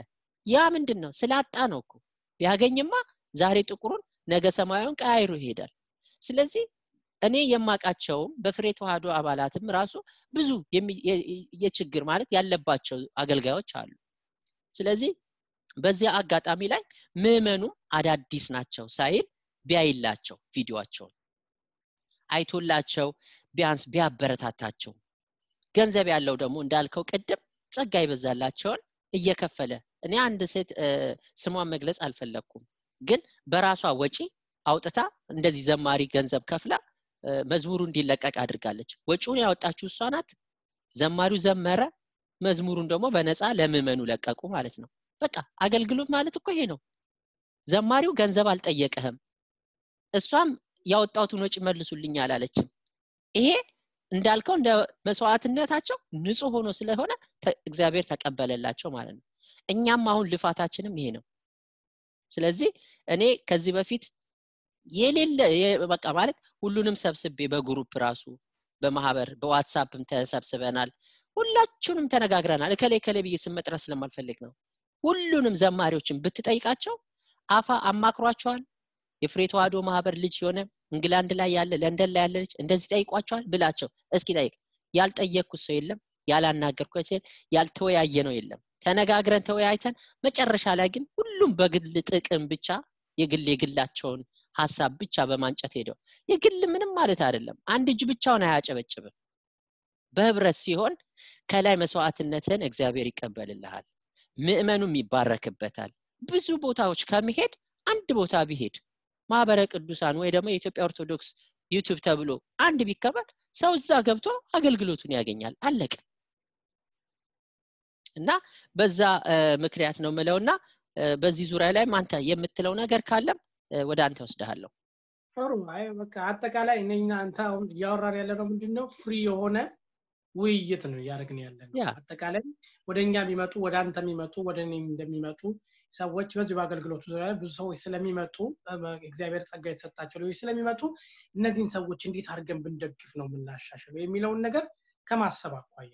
ያ ምንድን ነው ስላጣ ነው እኮ ቢያገኝማ ዛሬ ጥቁሩን ነገ ሰማያዊን ቀያይሩ ይሄዳል ስለዚህ እኔ የማቃቸውም በፍሬ ተዋህዶ አባላትም ራሱ ብዙ የችግር ማለት ያለባቸው አገልጋዮች አሉ ስለዚህ በዚያ አጋጣሚ ላይ ምእመኑም አዳዲስ ናቸው ሳይል ቢያይላቸው ቪዲዮቸውን አይቶላቸው ቢያንስ ቢያበረታታቸው ገንዘብ ያለው ደግሞ እንዳልከው ቅድም ጸጋ ይበዛላቸውን እየከፈለ እኔ አንድ ሴት ስሟን መግለጽ አልፈለግኩም ግን በራሷ ወጪ አውጥታ እንደዚህ ዘማሪ ገንዘብ ከፍላ መዝሙሩ እንዲለቀቅ አድርጋለች ወጪውን ያወጣችው እሷ ናት ዘማሪው ዘመረ መዝሙሩን ደግሞ በነፃ ለምመኑ ለቀቁ ማለት ነው በቃ አገልግሎት ማለት እኮ ይሄ ነው ዘማሪው ገንዘብ አልጠየቀህም እሷም ያወጣሁትን ወጪ መልሱልኝ አላለችም ይሄ እንዳልከው እንደ መስዋዕትነታቸው ንጹህ ሆኖ ስለሆነ እግዚአብሔር ተቀበለላቸው ማለት ነው እኛም አሁን ልፋታችንም ይሄ ነው ስለዚህ እኔ ከዚህ በፊት የሌለ በቃ ማለት ሁሉንም ሰብስቤ በግሩፕ ራሱ በማህበር በዋትሳፕም ተሰብስበናል ሁላችሁንም ተነጋግረናል እከሌ ከሌ ብዬ ስመጥረት ስለማልፈልግ ነው ሁሉንም ዘማሪዎችን ብትጠይቃቸው አፋ አማክሯቸዋል የፍሬ ተዋህዶ ማህበር ልጅ የሆነ እንግላንድ ላይ ያለ ለንደን ላይ ያለች እንደዚህ ጠይቋቸዋል ብላቸው እስኪ ጠይቅ ያልጠየቅኩ ሰው የለም ያላናገርኩት ያልተወያየ ነው የለም ተነጋግረን ተወያይተን መጨረሻ ላይ ግን ሁሉም በግል ጥቅም ብቻ የግል የግላቸውን ሀሳብ ብቻ በማንጨት ሄደው የግል ምንም ማለት አይደለም አንድ እጅ ብቻውን አያጨበጭብም በህብረት ሲሆን ከላይ መስዋዕትነትን እግዚአብሔር ይቀበልልሃል ምእመኑም ይባረክበታል ብዙ ቦታዎች ከመሄድ አንድ ቦታ ቢሄድ ማህበረ ቅዱሳን ወይ ደግሞ የኢትዮጵያ ኦርቶዶክስ ዩቱብ ተብሎ አንድ ቢከበር ሰው እዛ ገብቶ አገልግሎቱን ያገኛል አለቀ እና በዛ ምክንያት ነው ምለውና በዚህ ዙሪያ ላይ ማንተ የምትለው ነገር ካለም ወደ አንተ ወስደሃለሁ ጥሩ አይ በቃ አጠቃላይ እነኛ አንተ አሁን እያወራር ያለ ነው ምንድን ፍሪ የሆነ ውይይት ነው እያደረግን ያለ ነው። አጠቃላይ ወደ እኛ የሚመጡ ወደ አንተ የሚመጡ ወደ እኔ እንደሚመጡ ሰዎች በዚህ በአገልግሎቱ ዙሪያ ብዙ ሰዎች ስለሚመጡ እግዚአብሔር ጸጋ የተሰጣቸው ልጆች ስለሚመጡ እነዚህን ሰዎች እንዴት አድርገን ብንደግፍ ነው የምናሻሽለው የሚለውን ነገር ከማሰብ አኳያ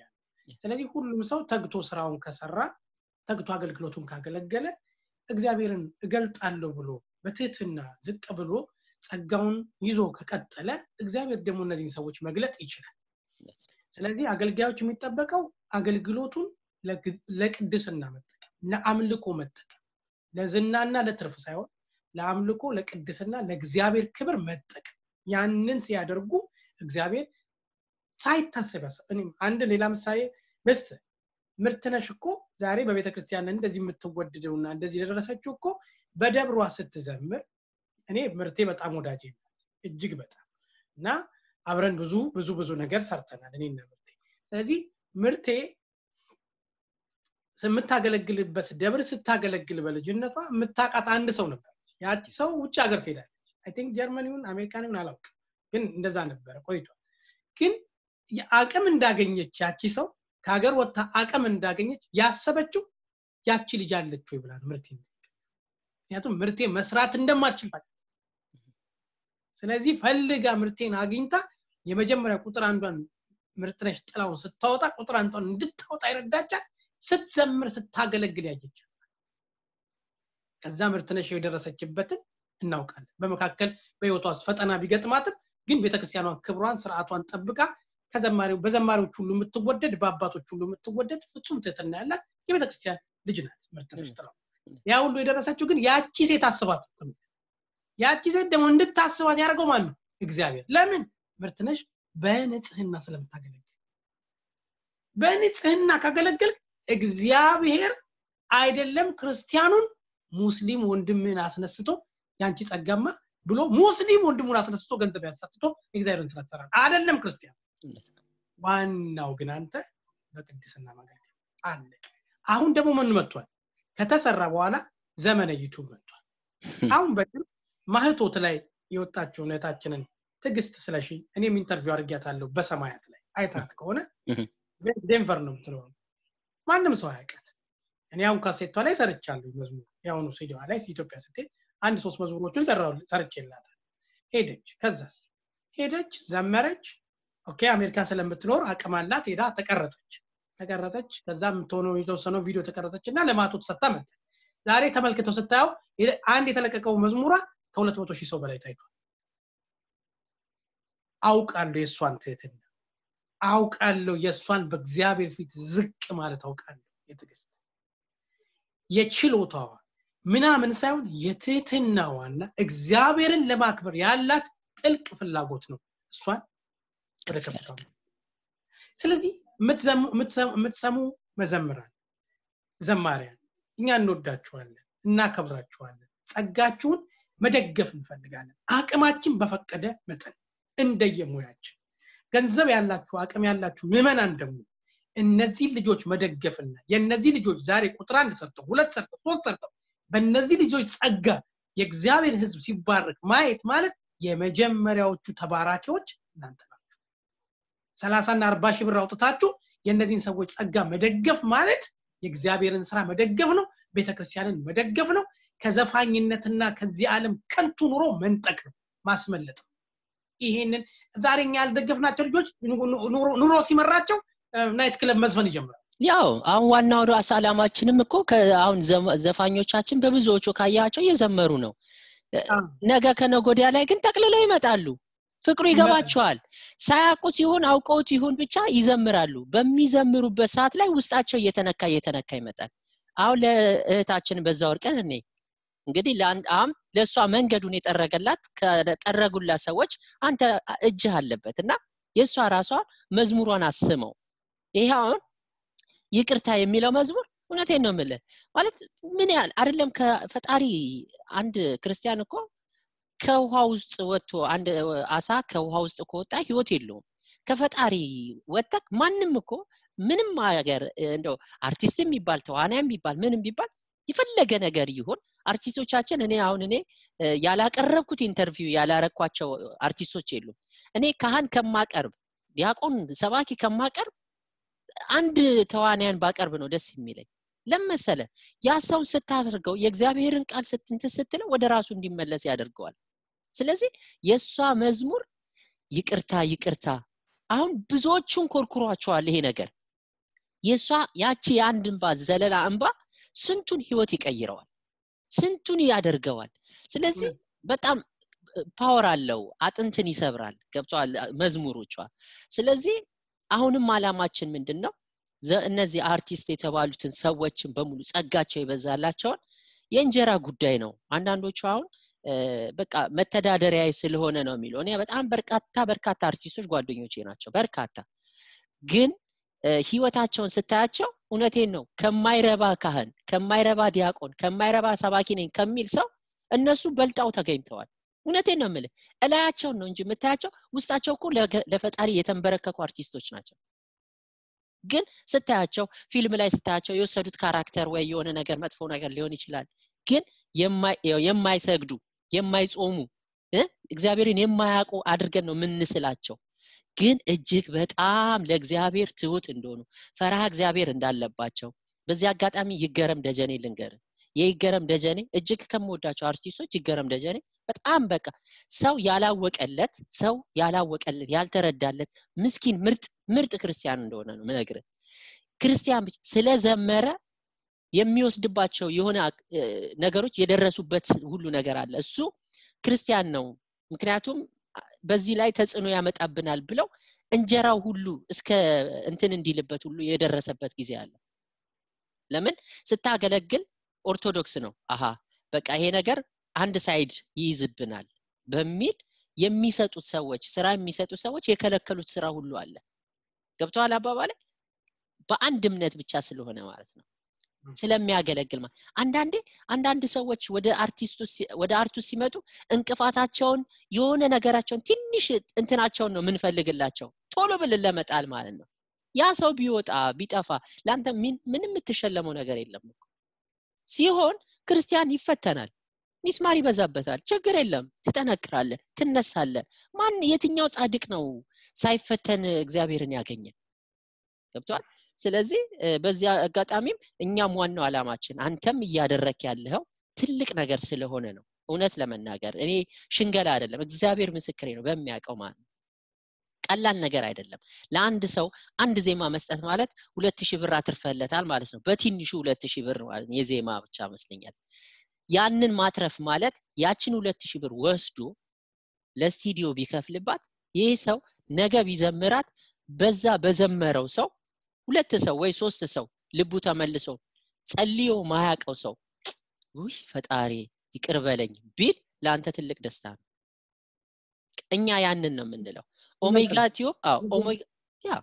ስለዚህ ሁሉም ሰው ተግቶ ስራውን ከሰራ ተግቶ አገልግሎቱን ካገለገለ እግዚአብሔርን እገልጣለሁ ብሎ በትህትና ዝቅ ብሎ ጸጋውን ይዞ ከቀጠለ እግዚአብሔር ደግሞ እነዚህን ሰዎች መግለጥ ይችላል ስለዚህ አገልጋዮች የሚጠበቀው አገልግሎቱን ለቅድስና መጠቀም፣ ለአምልኮ መጠቀም፣ ለዝናና ለትርፍ ሳይሆን ለአምልኮ፣ ለቅድስና፣ ለእግዚአብሔር ክብር መጠቀም። ያንን ሲያደርጉ እግዚአብሔር ሳይታሰብ አንድ ሌላ ምሳሌ ምስት ምርትነሽ እኮ ዛሬ በቤተ ክርስቲያን እንደዚህ የምትወደደውና እንደዚህ የደረሰችው እኮ በደብሯ ስትዘምር እኔ ምርቴ በጣም ወዳጅ እጅግ በጣም እና አብረን ብዙ ብዙ ብዙ ነገር ሰርተናል እኔና ምርቴ ስለዚህ ምርቴ የምታገለግልበት ደብር ስታገለግል በልጅነቷ የምታቃት አንድ ሰው ነበር ያቺ ሰው ውጭ ሀገር ትሄዳለች አይ ቲንክ ጀርመኒውን አሜሪካን አላውቅ ግን እንደዛ ነበረ ቆይቷ ግን አቅም እንዳገኘች ያቺ ሰው ከሀገር ወጥታ አቅም እንዳገኘች ያሰበችው ያቺ ልጅ አለች ወይ ብላ ምርቴ ምክንያቱም ምርቴ መስራት እንደማትችል ስለዚህ ፈልጋ ምርቴን አግኝታ የመጀመሪያ ቁጥር አንዷን ምርት ነሽ ጥላውን ስታወጣ ቁጥር አንዷን እንድታወጣ ይረዳቻል ስትዘምር ስታገለግል ያየች ከዛ ምርት ነሽ የደረሰችበትን እናውቃለን በመካከል በህይወቷ ፈጠና ቢገጥማትም ግን ቤተክርስቲያኗን ክብሯን ስርዓቷን ጠብቃ ከዘማሪው በዘማሪዎች ሁሉ የምትወደድ በአባቶች ሁሉ የምትወደድ ፍጹም ትህትና ያላት የቤተክርስቲያን ልጅ ናት ምርት ነሽ ጥላው ያ ሁሉ የደረሰችው ግን ያቺ ሴት አስባት ያቺ ሴት ደግሞ እንድታስባት ያደርገው ማን ነው እግዚአብሔር ለምን ምርት ነሽ በንጽህና ስለምታገለግል በንጽህና ካገለግል እግዚአብሔር አይደለም ክርስቲያኑን ሙስሊም ወንድምን አስነስቶ ያንቺ ጸጋማ ብሎ ሙስሊም ወንድሙን አስነስቶ ገንዘብ ያሳትቶ እግዚአብሔርን ስራ ትሰራል አይደለም ክርስቲያን ዋናው ግን አንተ በቅድስና ማገልገል አለ አሁን ደግሞ ምን መጥቷል ከተሰራ በኋላ ዘመነ ዩቱብ መጥቷል አሁን በግ ማህቶት ላይ የወጣችው ነታችንን። ትግስት ስለሺ እኔም ኢንተርቪው አድርጌያታለሁ በሰማያት ላይ አይታት ከሆነ ዴንቨር ነው የምትኖረው ማንም ሰው አያቀት እኔ አሁን ካሴቷ ላይ ሰርቻለሁ መዝሙር የአሁኑ ሲዲዋ ላይ ኢትዮጵያ ስትሄድ አንድ ሶስት መዝሙሮችን ሰርቼላታል ሄደች ከዛስ ሄደች ዘመረች ኦኬ አሜሪካ ስለምትኖር አቅም አላት ሄዳ ተቀረጸች ተቀረጸች ከዛ ምትሆነ የተወሰነው ቪዲዮ ተቀረጸች እና ለማቶ ተሰታ መጣ ዛሬ ተመልክተው ስታየው አንድ የተለቀቀው መዝሙራ ከሁለት መቶ ሺህ ሰው በላይ ታይቷል አውቃለሁ የእሷን ትህትና አውቃለሁ የእሷን በእግዚአብሔር ፊት ዝቅ ማለት አውቃለሁ የትግስት የችሎታዋ ምናምን ሳይሆን የትህትናዋና እግዚአብሔርን ለማክበር ያላት ጥልቅ ፍላጎት ነው እሷን ወደ ከፍታ ስለዚህ የምትሰሙ መዘምራን ዘማሪያን እኛ እንወዳችኋለን እናከብራችኋለን ጸጋችሁን መደገፍ እንፈልጋለን አቅማችን በፈቀደ መጠን እንደየሙያችን ገንዘብ ያላችሁ አቅም ያላችሁ ምዕመናን ደግሞ እነዚህ ልጆች መደገፍና የእነዚህ ልጆች ዛሬ ቁጥር አንድ ሰርተው ሁለት ሰርተው ሶስት ሰርተው በእነዚህ ልጆች ጸጋ የእግዚአብሔር ህዝብ ሲባረክ ማየት ማለት የመጀመሪያዎቹ ተባራኪዎች እናንተ ናችሁ ሰላሳና አርባ ሺህ ብር አውጥታችሁ የእነዚህን ሰዎች ጸጋ መደገፍ ማለት የእግዚአብሔርን ስራ መደገፍ ነው ቤተክርስቲያንን መደገፍ ነው ከዘፋኝነትና ከዚህ ዓለም ከንቱ ኑሮ መንጠቅ ነው ማስመለጥ ይሄንን ዛሬ እኛ ያልደገፍናቸው ልጆች ኑሮ ሲመራቸው ናይት ክለብ መዝፈን ይጀምራል ያው አሁን ዋናው ራስ አላማችንም እኮ አሁን ዘፋኞቻችን በብዙዎቹ ካያቸው እየዘመሩ ነው ነገ ከነጎዲያ ላይ ግን ጠቅልለው ይመጣሉ ፍቅሩ ይገባቸዋል ሳያቁት ይሁን አውቀውት ይሁን ብቻ ይዘምራሉ በሚዘምሩበት ሰዓት ላይ ውስጣቸው እየተነካ እየተነካ ይመጣል አሁን ለእህታችን በዛ ወርቀን እኔ እንግዲህ አም ለእሷ መንገዱን የጠረገላት ከጠረጉላት ሰዎች አንተ እጅህ አለበት እና የእሷ ራሷ መዝሙሯን አስመው ይሄ አሁን ይቅርታ የሚለው መዝሙር እውነቴን ነው ምልህ ማለት ምን ያህል አይደለም ከፈጣሪ አንድ ክርስቲያን እኮ ከውሃ ውስጥ ወጥቶ አንድ አሳ ከውሃ ውስጥ ከወጣ ህይወት የለውም ከፈጣሪ ወጣ ማንም እኮ ምንም ሀገር እንደው አርቲስት የሚባል ተዋናይ የሚባል ምንም ቢባል የፈለገ ነገር ይሁን አርቲስቶቻችን እኔ አሁን እኔ ያላቀረብኩት ኢንተርቪው ያላረኳቸው አርቲስቶች የሉም እኔ ካህን ከማቀርብ ዲያቆን ሰባኪ ከማቀርብ አንድ ተዋንያን ባቀርብ ነው ደስ የሚለኝ ለመሰለ ያ ሰውን ስታደርገው የእግዚአብሔርን ቃል እንትን ስትለው ወደ ራሱ እንዲመለስ ያደርገዋል ስለዚህ የእሷ መዝሙር ይቅርታ ይቅርታ አሁን ብዙዎቹን ኮርኩሯቸዋል ይሄ ነገር የእሷ ያቺ የአንድ እንባ ዘለላ እንባ ስንቱን ህይወት ይቀይረዋል ስንቱን ያደርገዋል ስለዚህ በጣም ፓወር አለው አጥንትን ይሰብራል ገብተዋል መዝሙሮቿ ስለዚህ አሁንም አላማችን ምንድን ነው እነዚህ አርቲስት የተባሉትን ሰዎችን በሙሉ ጸጋቸው የበዛላቸውን የእንጀራ ጉዳይ ነው አንዳንዶቹ አሁን በቃ መተዳደሪያ ስለሆነ ነው የሚለው እኔ በጣም በርካታ በርካታ አርቲስቶች ጓደኞቼ ናቸው በርካታ ግን ህይወታቸውን ስታያቸው እውነቴን ነው ከማይረባ ካህን ከማይረባ ዲያቆን ከማይረባ ሰባኪ ነኝ ከሚል ሰው እነሱ በልጣው ተገኝተዋል እውነቴን ነው የምልህ እላያቸውን ነው እንጂ የምታያቸው ውስጣቸው እኮ ለፈጣሪ የተንበረከኩ አርቲስቶች ናቸው ግን ስታያቸው ፊልም ላይ ስታያቸው የወሰዱት ካራክተር ወይ የሆነ ነገር መጥፎ ነገር ሊሆን ይችላል ግን የማይሰግዱ የማይጾሙ እግዚአብሔርን የማያውቁ አድርገን ነው የምንስላቸው ግን እጅግ በጣም ለእግዚአብሔር ትሁት እንደሆኑ ፈርሃ እግዚአብሔር እንዳለባቸው በዚህ አጋጣሚ ይገረም ደጀኔ ልንገር የይገረም ደጀኔ እጅግ ከምወዳቸው አርቲስቶች ይገረም ደጀኔ በጣም በቃ ሰው ያላወቀለት ሰው ያላወቀለት ያልተረዳለት ምስኪን ምርጥ ምርጥ ክርስቲያን እንደሆነ ነው ምነግር ክርስቲያን ስለዘመረ የሚወስድባቸው የሆነ ነገሮች የደረሱበት ሁሉ ነገር አለ እሱ ክርስቲያን ነው ምክንያቱም በዚህ ላይ ተጽዕኖ ያመጣብናል ብለው እንጀራው ሁሉ እስከ እንትን እንዲልበት ሁሉ የደረሰበት ጊዜ አለ ለምን ስታገለግል ኦርቶዶክስ ነው አሃ በቃ ይሄ ነገር አንድ ሳይድ ይይዝብናል በሚል የሚሰጡት ሰዎች ስራ የሚሰጡት ሰዎች የከለከሉት ስራ ሁሉ አለ ገብተዋል አባባለ በአንድ እምነት ብቻ ስለሆነ ማለት ነው ስለሚያገለግል ማለት አንዳንዴ አንዳንድ ሰዎች ወደ አርቲስቱ ወደ አርቱ ሲመጡ እንቅፋታቸውን የሆነ ነገራቸውን ትንሽ እንትናቸውን ነው የምንፈልግላቸው? ቶሎ ብልን ለመጣል ማለት ነው ያ ሰው ቢወጣ ቢጠፋ ለአንተ ምንም የምትሸለመው ነገር የለም ሲሆን ክርስቲያን ይፈተናል ሚስማር ይበዛበታል ችግር የለም ትጠነክራለ ትነሳለ ማን የትኛው ጻድቅ ነው ሳይፈተን እግዚአብሔርን ያገኘ ገብቷል ስለዚህ በዚያ አጋጣሚም እኛም ዋናው አላማችን አንተም እያደረክ ያለኸው ትልቅ ነገር ስለሆነ ነው እውነት ለመናገር እኔ ሽንገላ አይደለም እግዚአብሔር ምስክሬ ነው በሚያውቀው ማለት ቀላል ነገር አይደለም ለአንድ ሰው አንድ ዜማ መስጠት ማለት ሁለት ሺህ ብር አትርፈለታል ማለት ነው በትንሹ ሁለት ሺህ ብር ማለት የዜማ ብቻ መስለኛል ያንን ማትረፍ ማለት ያችን ሁለት ሺህ ብር ወስዶ ለስቱዲዮ ቢከፍልባት ይህ ሰው ነገ ቢዘምራት በዛ በዘመረው ሰው ሁለት ሰው ወይ ሶስት ሰው ልቡ ተመልሶ ጸልዮ ማያቀው ሰው ውይ ፈጣሪ ይቅር በለኝ ቢል ለአንተ ትልቅ ደስታ ነው እኛ ያንን ነው የምንለው ኦሜጋ ቲዮብ ያ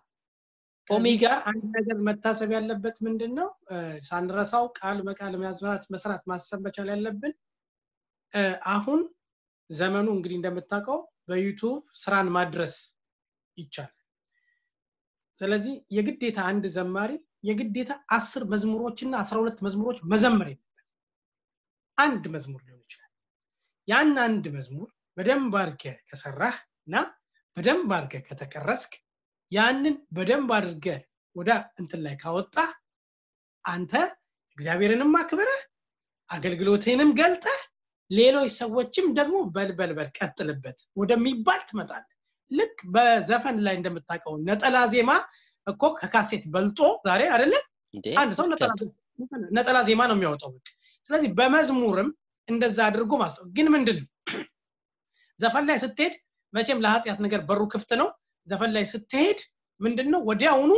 ኦሜጋ አንድ ነገር መታሰብ ያለበት ምንድን ነው ሳንረሳው ቃል በቃል መያዝመራት መስራት ማሰብ መቻል ያለብን አሁን ዘመኑ እንግዲህ እንደምታውቀው በዩቱብ ስራን ማድረስ ይቻላል ስለዚህ የግዴታ አንድ ዘማሪ የግዴታ አስር መዝሙሮችና አስራ ሁለት መዝሙሮች መዘመር የለበት አንድ መዝሙር ሊሆን ይችላል ያን አንድ መዝሙር በደንብ አድርገ ከሰራህ እና በደንብ አድርገ ከተቀረስክ ያንን በደንብ አድርገ ወደ እንትን ላይ ካወጣ አንተ እግዚአብሔርንም አክብረህ አገልግሎትህንም ገልጠህ ሌሎች ሰዎችም ደግሞ በልበልበል ቀጥልበት ወደሚባል ትመጣለህ ልክ በዘፈን ላይ እንደምታውቀው ነጠላ ዜማ እኮ ከካሴት በልጦ ዛሬ አይደለም አንድ ሰው ነጠላ ዜማ ነው የሚያወጣው። ስለዚህ በመዝሙርም እንደዛ አድርጎ ማስጠው ግን ምንድን ነው ዘፈን ላይ ስትሄድ መቼም ለኃጢአት ነገር በሩ ክፍት ነው። ዘፈን ላይ ስትሄድ ምንድን ነው ወዲያውኑ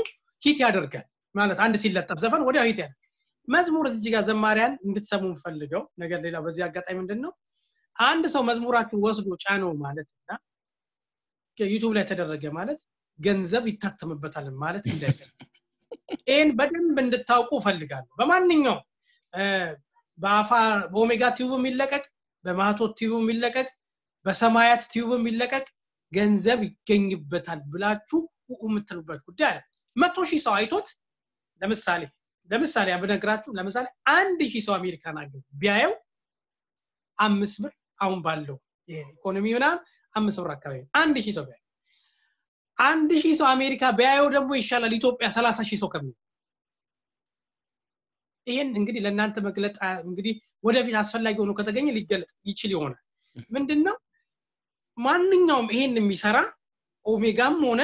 ሂት ያደርጋል ማለት አንድ ሲለጠፍ ዘፈን ወዲያው ሂት ያደርጋል። መዝሙር እዚህ ጋር ዘማሪያን እንድትሰሙ ፈልገው ነገር ሌላ በዚህ አጋጣሚ ምንድን ነው አንድ ሰው መዝሙራችሁ ወስዶ ጫነው ማለት እና ዩቱብ ላይ ተደረገ ማለት ገንዘብ ይታተምበታል ማለት እንዳይገል ይህን በደንብ እንድታውቁ ፈልጋሉ በማንኛው በአፋ በኦሜጋ ቲዩብ የሚለቀቅ በማቶ ቲዩብ የሚለቀቅ በሰማያት ቲዩብ የሚለቀቅ ገንዘብ ይገኝበታል ብላችሁ የምትሉበት ጉዳይ አለ መቶ ሺህ ሰው አይቶት ለምሳሌ ለምሳሌ አብነግራችሁ ለምሳሌ አንድ ሺህ ሰው አሜሪካን አገ ቢያየው አምስት ብር አሁን ባለው ኢኮኖሚ ምናምን አምስት ብር አካባቢ አንድ ሺህ ሰው ቢያይ አንድ ሺህ ሰው አሜሪካ ቢያየው ደግሞ ይሻላል ኢትዮጵያ ሰላሳ ሺህ ሰው ከሚ ይሄን እንግዲህ ለእናንተ መግለጥ እንግዲህ ወደፊት አስፈላጊ ሆኖ ከተገኘ ሊገለጥ ይችል ይሆናል ምንድነው ማንኛውም ይሄን የሚሰራ ኦሜጋም ሆነ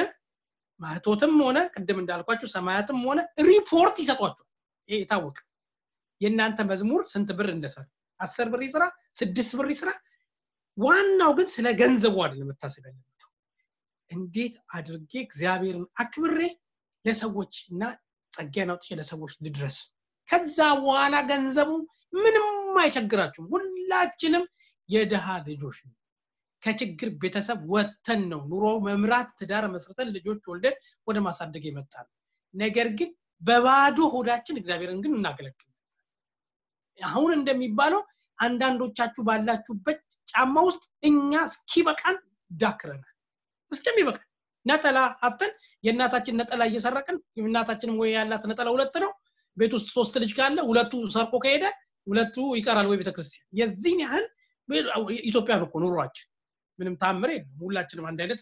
ማህቶትም ሆነ ቅድም እንዳልኳችሁ ሰማያትም ሆነ ሪፖርት ይሰጧቸዋል ይሄ የታወቀ የእናንተ መዝሙር ስንት ብር እንደሰራ አስር ብር ይስራ ስድስት ብር ይስራ ዋናው ግን ስለ ገንዘቡ አይደለም መታሰብ ያለበት እንዴት አድርጌ እግዚአብሔርን አክብሬ ለሰዎች እና ጸጋዬን አውጥቼ ለሰዎች ልድረስ ከዛ በኋላ ገንዘቡ ምንም አይቸግራችሁም ሁላችንም የድሃ ልጆች ነው ከችግር ቤተሰብ ወተን ነው ኑሮ መምራት ትዳር መስርተን ልጆች ወልደን ወደ ማሳደግ ይመጣል ነገር ግን በባዶ ሆዳችን እግዚአብሔርን ግን እናገለግል አሁን እንደሚባለው አንዳንዶቻችሁ ባላችሁበት ጫማ ውስጥ እኛ እስኪበቃን ዳክረናል። እስከሚበቃን ነጠላ አተን የእናታችን ነጠላ እየሰረቅን እናታችንም ወይ ያላት ነጠላ ሁለት ነው። ቤት ውስጥ ሶስት ልጅ ካለ ሁለቱ ሰርቆ ከሄደ ሁለቱ ይቀራል ወይ ቤተክርስቲያን። የዚህን ያህል ኢትዮጵያ እኮ ኑሯችን ምንም ታምር የለም። ሁላችንም አንድ አይነት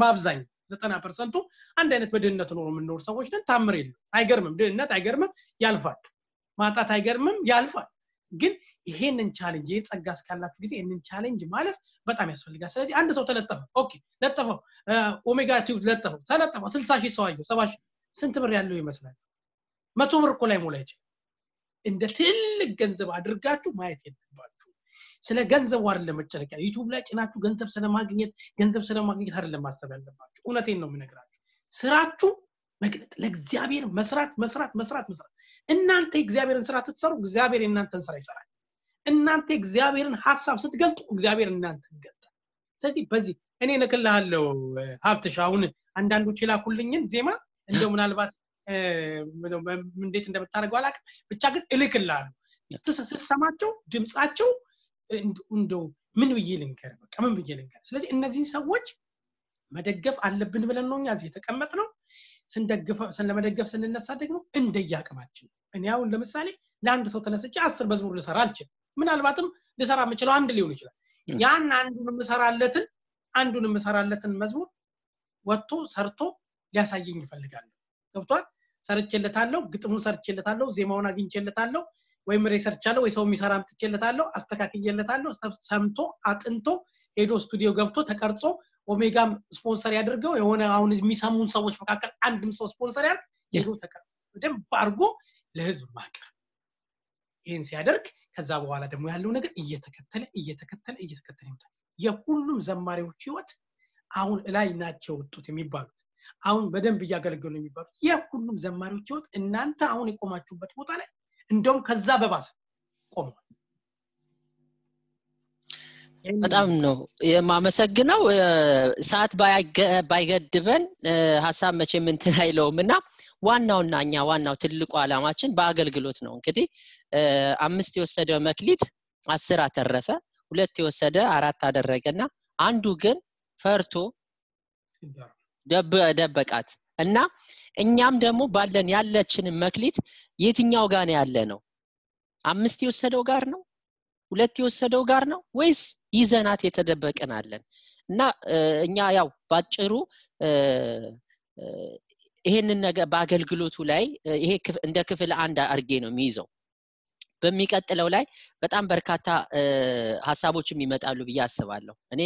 በአብዛኛው ዘጠና ፐርሰንቱ አንድ አይነት በድህነት ኖሮ የምንኖር ሰዎች ነን። ታምር የለም። አይገርምም። ድህነት አይገርምም፣ ያልፋል። ማጣት አይገርምም፣ ያልፋል። ግን ይሄንን ቻሌንጅ ይህ ጸጋ እስካላችሁ ጊዜ ይህንን ቻሌንጅ ማለፍ በጣም ያስፈልጋል ስለዚህ አንድ ሰው ተለጠፈ ኦኬ ለጠፈው ኦሜጋ ቲዩብ ለጠፈው ተለጠፈው ስልሳ ሺህ ሰው አየው ሰባ ስንት ብር ያለው ይመስላል መቶ ብር እኮ ላይ ሞላ ይችላል እንደ ትልቅ ገንዘብ አድርጋችሁ ማየት የለባችሁ ስለ ገንዘብ አይደለም መጨነቅ ዩቱብ ላይ ጭናችሁ ገንዘብ ስለማግኘት ገንዘብ ስለማግኘት አይደለም ማሰብ ያለባችሁ እውነቴን ነው የምነግራችሁ ስራችሁ መግለጥ ለእግዚአብሔር መስራት መስራት መስራት መስራት እናንተ እግዚአብሔርን ስራ ትትሰሩ እግዚአብሔር የእናንተን ስራ ይሰራል እናንተ እግዚአብሔርን ሀሳብ ስትገልጡ እግዚአብሔር እናንተ ይገልጣል ስለዚህ በዚህ እኔ እልክልሃለሁ ሀብትሽ አሁን አንዳንዶች የላኩልኝን ዜማ እንደው ምናልባት እንዴት እንደምታደርገው አላውቅም ብቻ ግን እልክልሃለሁ ስሰማቸው ድምፃቸው እንደው ምን ብዬ ልንገር በቃ ምን ብዬ ልንገር ስለዚህ እነዚህን ሰዎች መደገፍ አለብን ብለን ነው እኛ እዚህ የተቀመጥ ነው ለመደገፍ ስንነሳ ደግሞ እንደየ አቅማችን እኔ አሁን ለምሳሌ ለአንድ ሰው ተነስቼ አስር መዝሙር ልሰራ አልችል ምናልባትም ልሰራ የምችለው አንድ ሊሆን ይችላል ያን አንዱን የምሰራለትን አንዱን የምሰራለትን መዝሙር ወጥቶ ሰርቶ ሊያሳየኝ ይፈልጋል ገብቷል ሰርቼለታለሁ ግጥሙን ሰርቼለታለሁ ዜማውን አግኝቼለታለሁ ወይም ሬሰርች አለው ወይ ሰው የሚሰራ አምጥቼለታለሁ አስተካክዬለታለሁ ሰምቶ አጥንቶ ሄዶ ስቱዲዮ ገብቶ ተቀርጾ ኦሜጋም ስፖንሰር ያድርገው የሆነ አሁን የሚሰሙን ሰዎች መካከል አንድም ሰው ስፖንሰር ያል ሄዶ ተቀርጾ በደንብ አድርጎ ለህዝብ ማቅረብ ይህን ሲያደርግ ከዛ በኋላ ደግሞ ያለው ነገር እየተከተለ እየተከተለ እየተከተለ ይመጣል። የሁሉም ዘማሪዎች ህይወት አሁን ላይ ናቸው ወጡት የሚባሉት አሁን በደንብ እያገለገሉ የሚባሉት የሁሉም ዘማሪዎች ህይወት እናንተ አሁን የቆማችሁበት ቦታ ላይ እንደውም ከዛ በባስ ቆመዋል። በጣም ነው የማመሰግነው። ሰዓት ባይገድበን ሀሳብ መቼ እንትን አይለውም እና ዋናውና እኛ ዋናው ትልቁ አላማችን በአገልግሎት ነው እንግዲህ አምስት የወሰደ መክሊት አስር አተረፈ ሁለት የወሰደ አራት አደረገና አንዱ ግን ፈርቶ ደበቃት እና እኛም ደግሞ ባለን ያለችንን መክሊት የትኛው ጋር ያለ ነው አምስት የወሰደው ጋር ነው ሁለት የወሰደው ጋር ነው ወይስ ይዘናት የተደበቅን አለን እና እኛ ያው ባጭሩ ይሄንን ነገር በአገልግሎቱ ላይ ይሄ እንደ ክፍል አንድ አርጌ ነው የሚይዘው በሚቀጥለው ላይ በጣም በርካታ ሀሳቦችም ይመጣሉ ብዬ አስባለሁ እኔ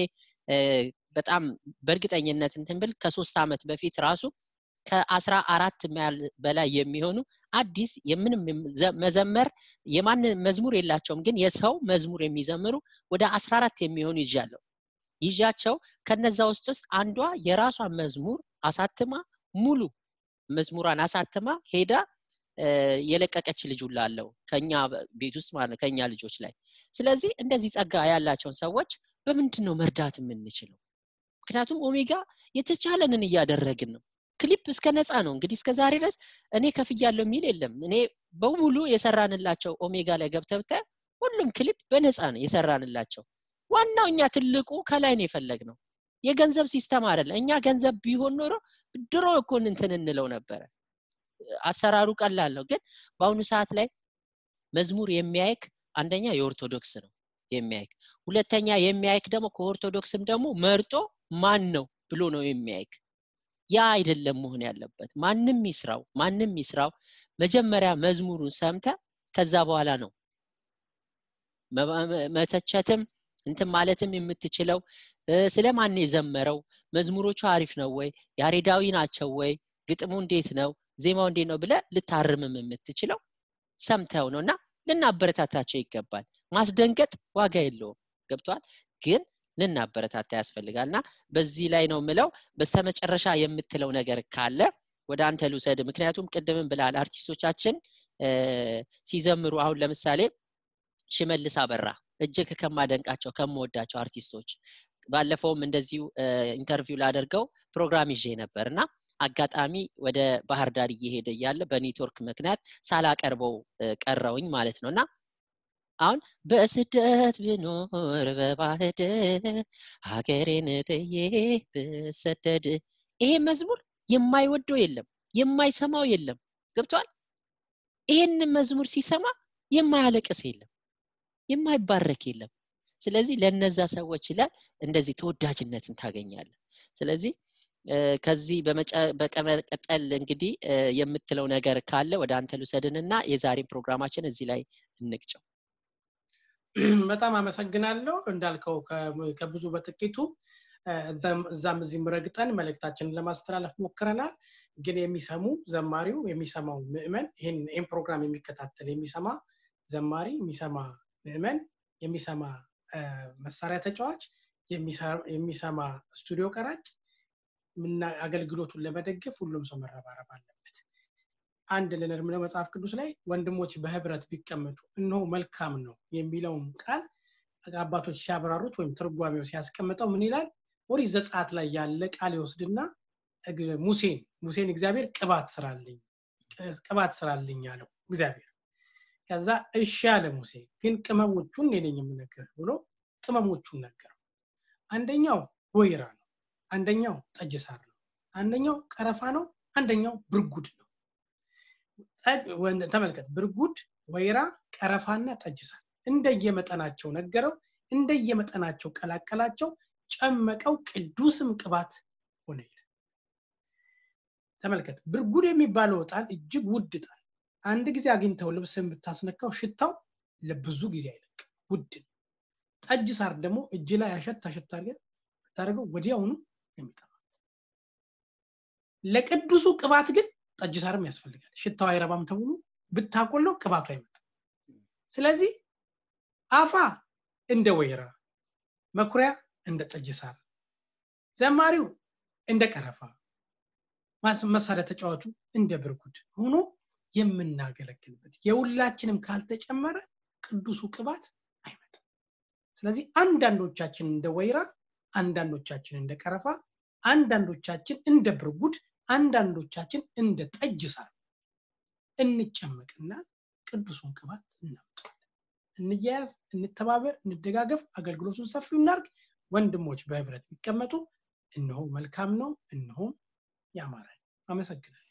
በጣም በእርግጠኝነት እንትን ብል ከሶስት ዓመት በፊት ራሱ ከአስራ አራት በላይ የሚሆኑ አዲስ የምንም መዘመር የማን መዝሙር የላቸውም ግን የሰው መዝሙር የሚዘምሩ ወደ አስራ አራት የሚሆኑ ይዣለሁ ይዣቸው ከነዛ ውስጥ ውስጥ አንዷ የራሷን መዝሙር አሳትማ ሙሉ መዝሙራን አሳትማ ሄዳ የለቀቀች ልጅ ሁላ አለው ከኛ ቤት ውስጥ ማለት ከኛ ልጆች ላይ ስለዚህ እንደዚህ ጸጋ ያላቸውን ሰዎች በምንድን ነው መርዳት የምንችለው ምክንያቱም ኦሜጋ የተቻለንን እያደረግን ነው ክሊፕ እስከ ነፃ ነው እንግዲህ እስከ ዛሬ ድረስ እኔ ከፍ ያለው የሚል የለም እኔ በሙሉ የሰራንላቸው ኦሜጋ ላይ ገብተብተ ሁሉም ክሊፕ በነፃ ነው የሰራንላቸው ዋናው እኛ ትልቁ ከላይ ነው የፈለግ ነው የገንዘብ ሲስተም አይደለም እኛ ገንዘብ ቢሆን ኖሮ ድሮ እኮ እንትን እንለው ነበረ አሰራሩ ቀላል ነው ግን በአሁኑ ሰዓት ላይ መዝሙር የሚያይክ አንደኛ የኦርቶዶክስ ነው የሚያይክ ሁለተኛ የሚያይክ ደግሞ ከኦርቶዶክስም ደግሞ መርጦ ማን ነው ብሎ ነው የሚያይክ ያ አይደለም መሆን ያለበት ማንም ይስራው ማንም ይስራው መጀመሪያ መዝሙሩን ሰምተ ከዛ በኋላ ነው መተቸትም እንትን ማለትም የምትችለው ስለማን የዘመረው መዝሙሮቹ አሪፍ ነው ወይ ያሬዳዊ ናቸው ወይ ግጥሙ እንዴት ነው ዜማው እንዴት ነው ብለ ልታርምም የምትችለው ሰምተው ነው እና ልናበረታታቸው ይገባል ማስደንገጥ ዋጋ የለውም ገብቷል ግን ልናበረታታ ያስፈልጋል እና በዚህ ላይ ነው ምለው በስተመጨረሻ የምትለው ነገር ካለ ወደ አንተ ልውሰድ ምክንያቱም ቅድምን ብላል አርቲስቶቻችን ሲዘምሩ አሁን ለምሳሌ ሽመልስ አበራ እጅግ ከማደንቃቸው ከምወዳቸው አርቲስቶች ባለፈውም እንደዚሁ ኢንተርቪው ላደርገው ፕሮግራም ይዤ ነበር እና አጋጣሚ ወደ ባህር ዳር እየሄደ እያለ በኔትወርክ ምክንያት ሳላቀርበው ቀረውኝ ማለት ነው እና አሁን በስደት ብኖር በባህደ ሀገሬን ጥዬ ብሰደድ ይሄ መዝሙር የማይወደው የለም፣ የማይሰማው የለም። ገብቷል? ይህን መዝሙር ሲሰማ የማያለቅስ የለም፣ የማይባረክ የለም። ስለዚህ ለነዛ ሰዎች ላይ እንደዚህ ተወዳጅነትን ታገኛለ ስለዚህ ከዚህ በቀመቀጠል እንግዲህ የምትለው ነገር ካለ ወደ አንተ ልውሰድንና የዛሬን ፕሮግራማችን እዚህ ላይ እንቅጨው በጣም አመሰግናለሁ እንዳልከው ከብዙ በጥቂቱ እዛም እዚህም ረግጠን መልእክታችንን ለማስተላለፍ ሞክረናል ግን የሚሰሙ ዘማሪው የሚሰማው ምእመን ይህን ፕሮግራም የሚከታተል የሚሰማ ዘማሪ የሚሰማ ምእመን የሚሰማ መሳሪያ ተጫዋች፣ የሚሰማ ስቱዲዮ ቀራጭ፣ ምና አገልግሎቱን ለመደገፍ ሁሉም ሰው መረባረብ አለበት። አንድ ምለው መጽሐፍ ቅዱስ ላይ ወንድሞች በህብረት ቢቀመጡ እነሆ መልካም ነው የሚለውን ቃል አባቶች ሲያብራሩት ወይም ትርጓሜው ሲያስቀምጠው ምን ይላል? ወሪ ዘጻት ላይ ያለ ቃል ይወስድና ሙሴን ሙሴን እግዚአብሔር ቅባት ስራልኝ ቅባት ስራልኝ አለው እግዚአብሔር ከዛ እሺ አለ ሙሴ ግን ቅመሞቹን እኔ ነኝ የምነግርህ ብሎ ቅመሞቹን ነገረው። አንደኛው ወይራ ነው፣ አንደኛው ጠጅ ሳር ነው፣ አንደኛው ቀረፋ ነው፣ አንደኛው ብርጉድ ነው። ተመልከት፣ ብርጉድ፣ ወይራ፣ ቀረፋና ጠጅ ሳር እንደየመጠናቸው ነገረው። እንደየመጠናቸው ቀላቀላቸው፣ ጨመቀው፣ ቅዱስም ቅባት ሆነ ይላል። ተመልከት፣ ብርጉድ የሚባለው ዕጣን እጅግ ውድ ዕጣን አንድ ጊዜ አግኝተው ልብስን ብታስነካው ሽታው ለብዙ ጊዜ አይለቅ፣ ውድ ጠጅ ሳር ደግሞ እጅ ላይ አሸት አሸት አድርገህ ብታደርገው ወዲያውኑ የሚጠፋ። ለቅዱሱ ቅባት ግን ጠጅ ሳርም ያስፈልጋል። ሽታው አይረባም ተብሎ ብታቆሎ ቅባቱ አይመጣም። ስለዚህ አፋ እንደ ወይራ፣ መኩሪያ እንደ ጠጅ ሳር፣ ዘማሪው እንደ ቀረፋ፣ መሳሪያ ተጫዋቱ እንደ ብርጉድ ሆኖ የምናገለግልበት የሁላችንም ካልተጨመረ ቅዱሱ ቅባት አይመጣም። ስለዚህ አንዳንዶቻችን እንደ ወይራ፣ አንዳንዶቻችን እንደ ቀረፋ፣ አንዳንዶቻችን እንደ ብርጉድ፣ አንዳንዶቻችን እንደ ጠጅ ሳር እንጨመቅና ቅዱሱን ቅባት እናምጠዋለን። እንያያዝ፣ እንተባበር፣ እንደጋገፍ፣ አገልግሎቱን ሰፊው እናርግ። ወንድሞች በህብረት ቢቀመጡ እነሆ መልካም ነው፣ እነሆም ያማረ አመሰግናለ።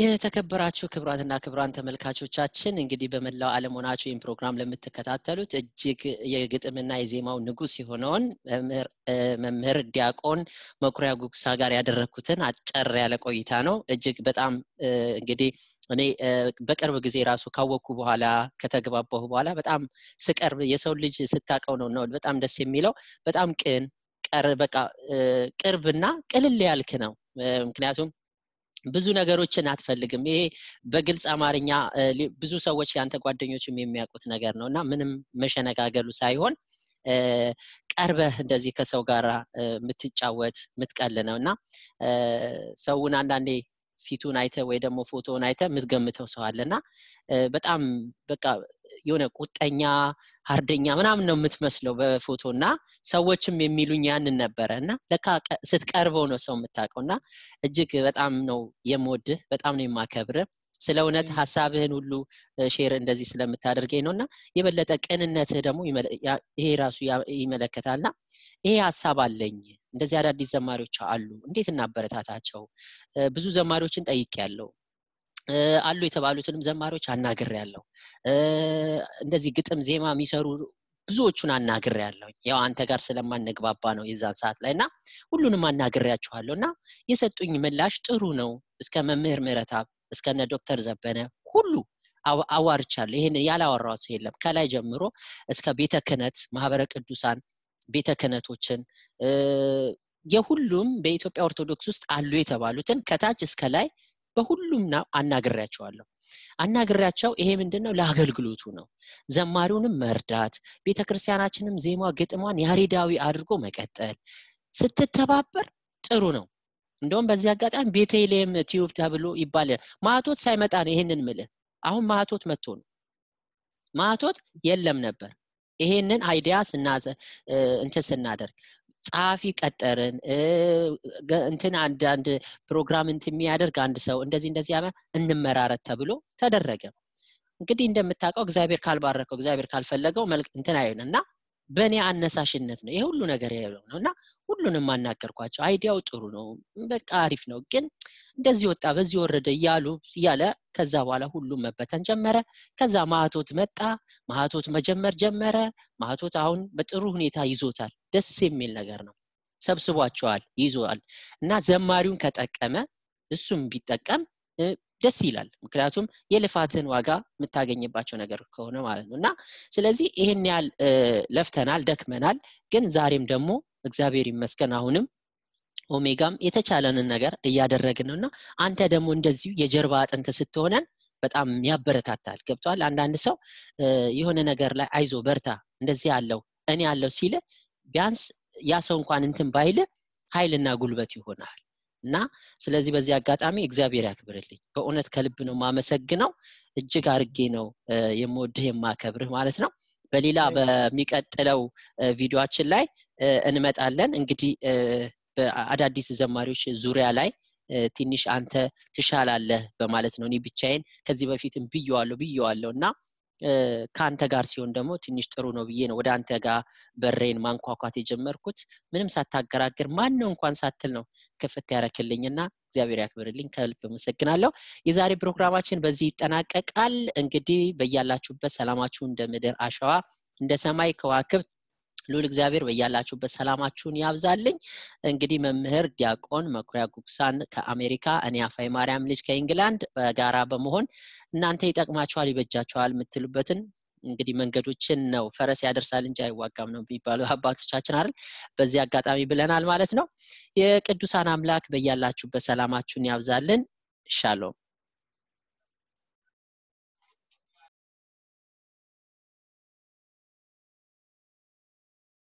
የተከበራችሁ ክብራትና ክብራን ተመልካቾቻችን እንግዲህ በመላው ዓለም ሆናችሁ ይህን ፕሮግራም ለምትከታተሉት እጅግ የግጥምና የዜማው ንጉስ የሆነውን መምህር ዲያቆን መኩሪያ ጉጉሳ ጋር ያደረግኩትን አጨር ያለ ቆይታ ነው። እጅግ በጣም እንግዲህ እኔ በቅርብ ጊዜ ራሱ ካወቅኩ በኋላ ከተግባባሁ በኋላ በጣም ስቀርብ የሰው ልጅ ስታቀው ነው ነው በጣም ደስ የሚለው በጣም ቅን ቅርብና ቅልል ያልክ ነው። ምክንያቱም ብዙ ነገሮችን አትፈልግም። ይሄ በግልጽ አማርኛ ብዙ ሰዎች ያንተ ጓደኞችም የሚያውቁት ነገር ነው እና ምንም መሸነጋገሉ ሳይሆን ቀርበህ እንደዚህ ከሰው ጋር የምትጫወት ምትቀል ነው እና ሰውን አንዳንዴ ፊቱን አይተ ወይ ደግሞ ፎቶውን አይተ የምትገምተው ሰው አለ እና በጣም በቃ የሆነ ቁጠኛ ሀርደኛ ምናምን ነው የምትመስለው በፎቶ እና ሰዎችም የሚሉኝ ያንን ነበረ እና ለካ ስትቀርበው ነው ሰው የምታውቀው እና እጅግ በጣም ነው የምወድህ በጣም ነው የማከብር ስለ እውነት ሀሳብህን ሁሉ ሼር እንደዚህ ስለምታደርገኝ ነው እና የበለጠ ቅንነትህ ደግሞ ይሄ ራሱ ይመለከታልና ይሄ ሀሳብ አለኝ እንደዚህ አዳዲስ ዘማሪዎች አሉ እንዴት እናበረታታቸው ብዙ ዘማሪዎችን ጠይቅ ያለው አሉ የተባሉትንም ዘማሪዎች አናግሬ ያለው እንደዚህ ግጥም ዜማ የሚሰሩ ብዙዎቹን አናግሬ ያለው ያው አንተ ጋር ስለማንግባባ ነው የዛን ሰዓት ላይ እና ሁሉንም አናግሬያችኋለሁ እና የሰጡኝ ምላሽ ጥሩ ነው። እስከ መምህር ምረታ እስከነ ዶክተር ዘበነ ሁሉ አዋርቻለሁ። ይህን ያላወራው ሰው የለም። ከላይ ጀምሮ እስከ ቤተ ክህነት ማህበረ ቅዱሳን ቤተ ክህነቶችን የሁሉም በኢትዮጵያ ኦርቶዶክስ ውስጥ አሉ የተባሉትን ከታች እስከ ላይ በሁሉም አናግሬያቸዋለሁ። አናግሬያቸው ይሄ ምንድን ነው ለአገልግሎቱ ነው። ዘማሪውንም መርዳት፣ ቤተክርስቲያናችንም ዜማ ግጥሟን ያሬዳዊ አድርጎ መቀጠል ስትተባበር ጥሩ ነው። እንደውም በዚህ አጋጣሚ ቤተልሔም ቲዩብ ተብሎ ይባላል። ማቶት ሳይመጣ ነው ይሄንን ምል አሁን ማቶት መጥቶ ነው። ማቶት የለም ነበር። ይሄንን አይዲያ እንትን ስናደርግ ጸሐፊ ቀጠርን እንትን አንዳንድ ፕሮግራም እንት የሚያደርግ አንድ ሰው እንደዚህ እንደዚህ ያመ እንመራረት ተብሎ ተደረገ። እንግዲህ እንደምታውቀው እግዚአብሔር ካልባረከው እግዚአብሔር ካልፈለገው መልክ እንትን አይሆን እና በእኔ አነሳሽነት ነው ይሄ ሁሉ ነገር ያለው ነው እና ሁሉንም አናገርኳቸው አይዲያው ጥሩ ነው በቃ አሪፍ ነው ግን እንደዚህ ወጣ በዚህ ወረደ እያሉ እያለ ከዛ በኋላ ሁሉም መበተን ጀመረ ከዛ ማህቶት መጣ ማህቶት መጀመር ጀመረ ማህቶት አሁን በጥሩ ሁኔታ ይዞታል ደስ የሚል ነገር ነው ሰብስቧቸዋል ይዞል እና ዘማሪውን ከጠቀመ እሱም ቢጠቀም ደስ ይላል ምክንያቱም የልፋትን ዋጋ የምታገኝባቸው ነገር ከሆነ ማለት ነው እና ስለዚህ ይህን ያህል ለፍተናል ደክመናል ግን ዛሬም ደግሞ እግዚአብሔር ይመስገን አሁንም ኦሜጋም የተቻለንን ነገር እያደረግን ነው እና አንተ ደግሞ እንደዚሁ የጀርባ አጥንት ስትሆነን በጣም ያበረታታል ገብቷል አንዳንድ ሰው የሆነ ነገር ላይ አይዞ በርታ እንደዚህ አለው እኔ አለው ሲል ቢያንስ ያ ሰው እንኳን እንትን ባይል ኃይልና ጉልበት ይሆናል እና ስለዚህ በዚህ አጋጣሚ እግዚአብሔር ያክብርልኝ። በእውነት ከልብ ነው ማመሰግነው። እጅግ አርጌ ነው የምወድህ የማከብርህ ማለት ነው። በሌላ በሚቀጥለው ቪዲዮችን ላይ እንመጣለን። እንግዲህ በአዳዲስ ዘማሪዎች ዙሪያ ላይ ትንሽ አንተ ትሻላለህ በማለት ነው። እኔ ብቻዬን ከዚህ በፊትም ብየዋለሁ ብየዋለሁ እና ከአንተ ጋር ሲሆን ደግሞ ትንሽ ጥሩ ነው ብዬ ነው ወደ አንተ ጋር በሬን ማንኳኳት የጀመርኩት። ምንም ሳታገራግር ማነው እንኳን ሳትል ነው ክፍት ያረክልኝና እግዚአብሔር ያክብርልኝ። ከልብ መሰግናለሁ የዛሬ ፕሮግራማችን በዚህ ይጠናቀቃል። እንግዲህ በያላችሁበት ሰላማችሁ እንደ ምድር አሸዋ እንደ ሰማይ ከዋክብት ሉል እግዚአብሔር በያላችሁበት ሰላማችሁን ያብዛልኝ። እንግዲህ መምህር ዲያቆን መኩሪያ ጉግሳን ከአሜሪካ፣ እኔ አፋይ ማርያም ልጅ ከኢንግላንድ በጋራ በመሆን እናንተ ይጠቅማችኋል፣ ይበጃችኋል የምትሉበትን እንግዲህ መንገዶችን ነው ፈረስ ያደርሳል እንጂ አይዋጋም ነው የሚባሉ አባቶቻችን አይደል? በዚህ አጋጣሚ ብለናል ማለት ነው። የቅዱሳን አምላክ በያላችሁበት ሰላማችሁን ያብዛልን። ሻሎም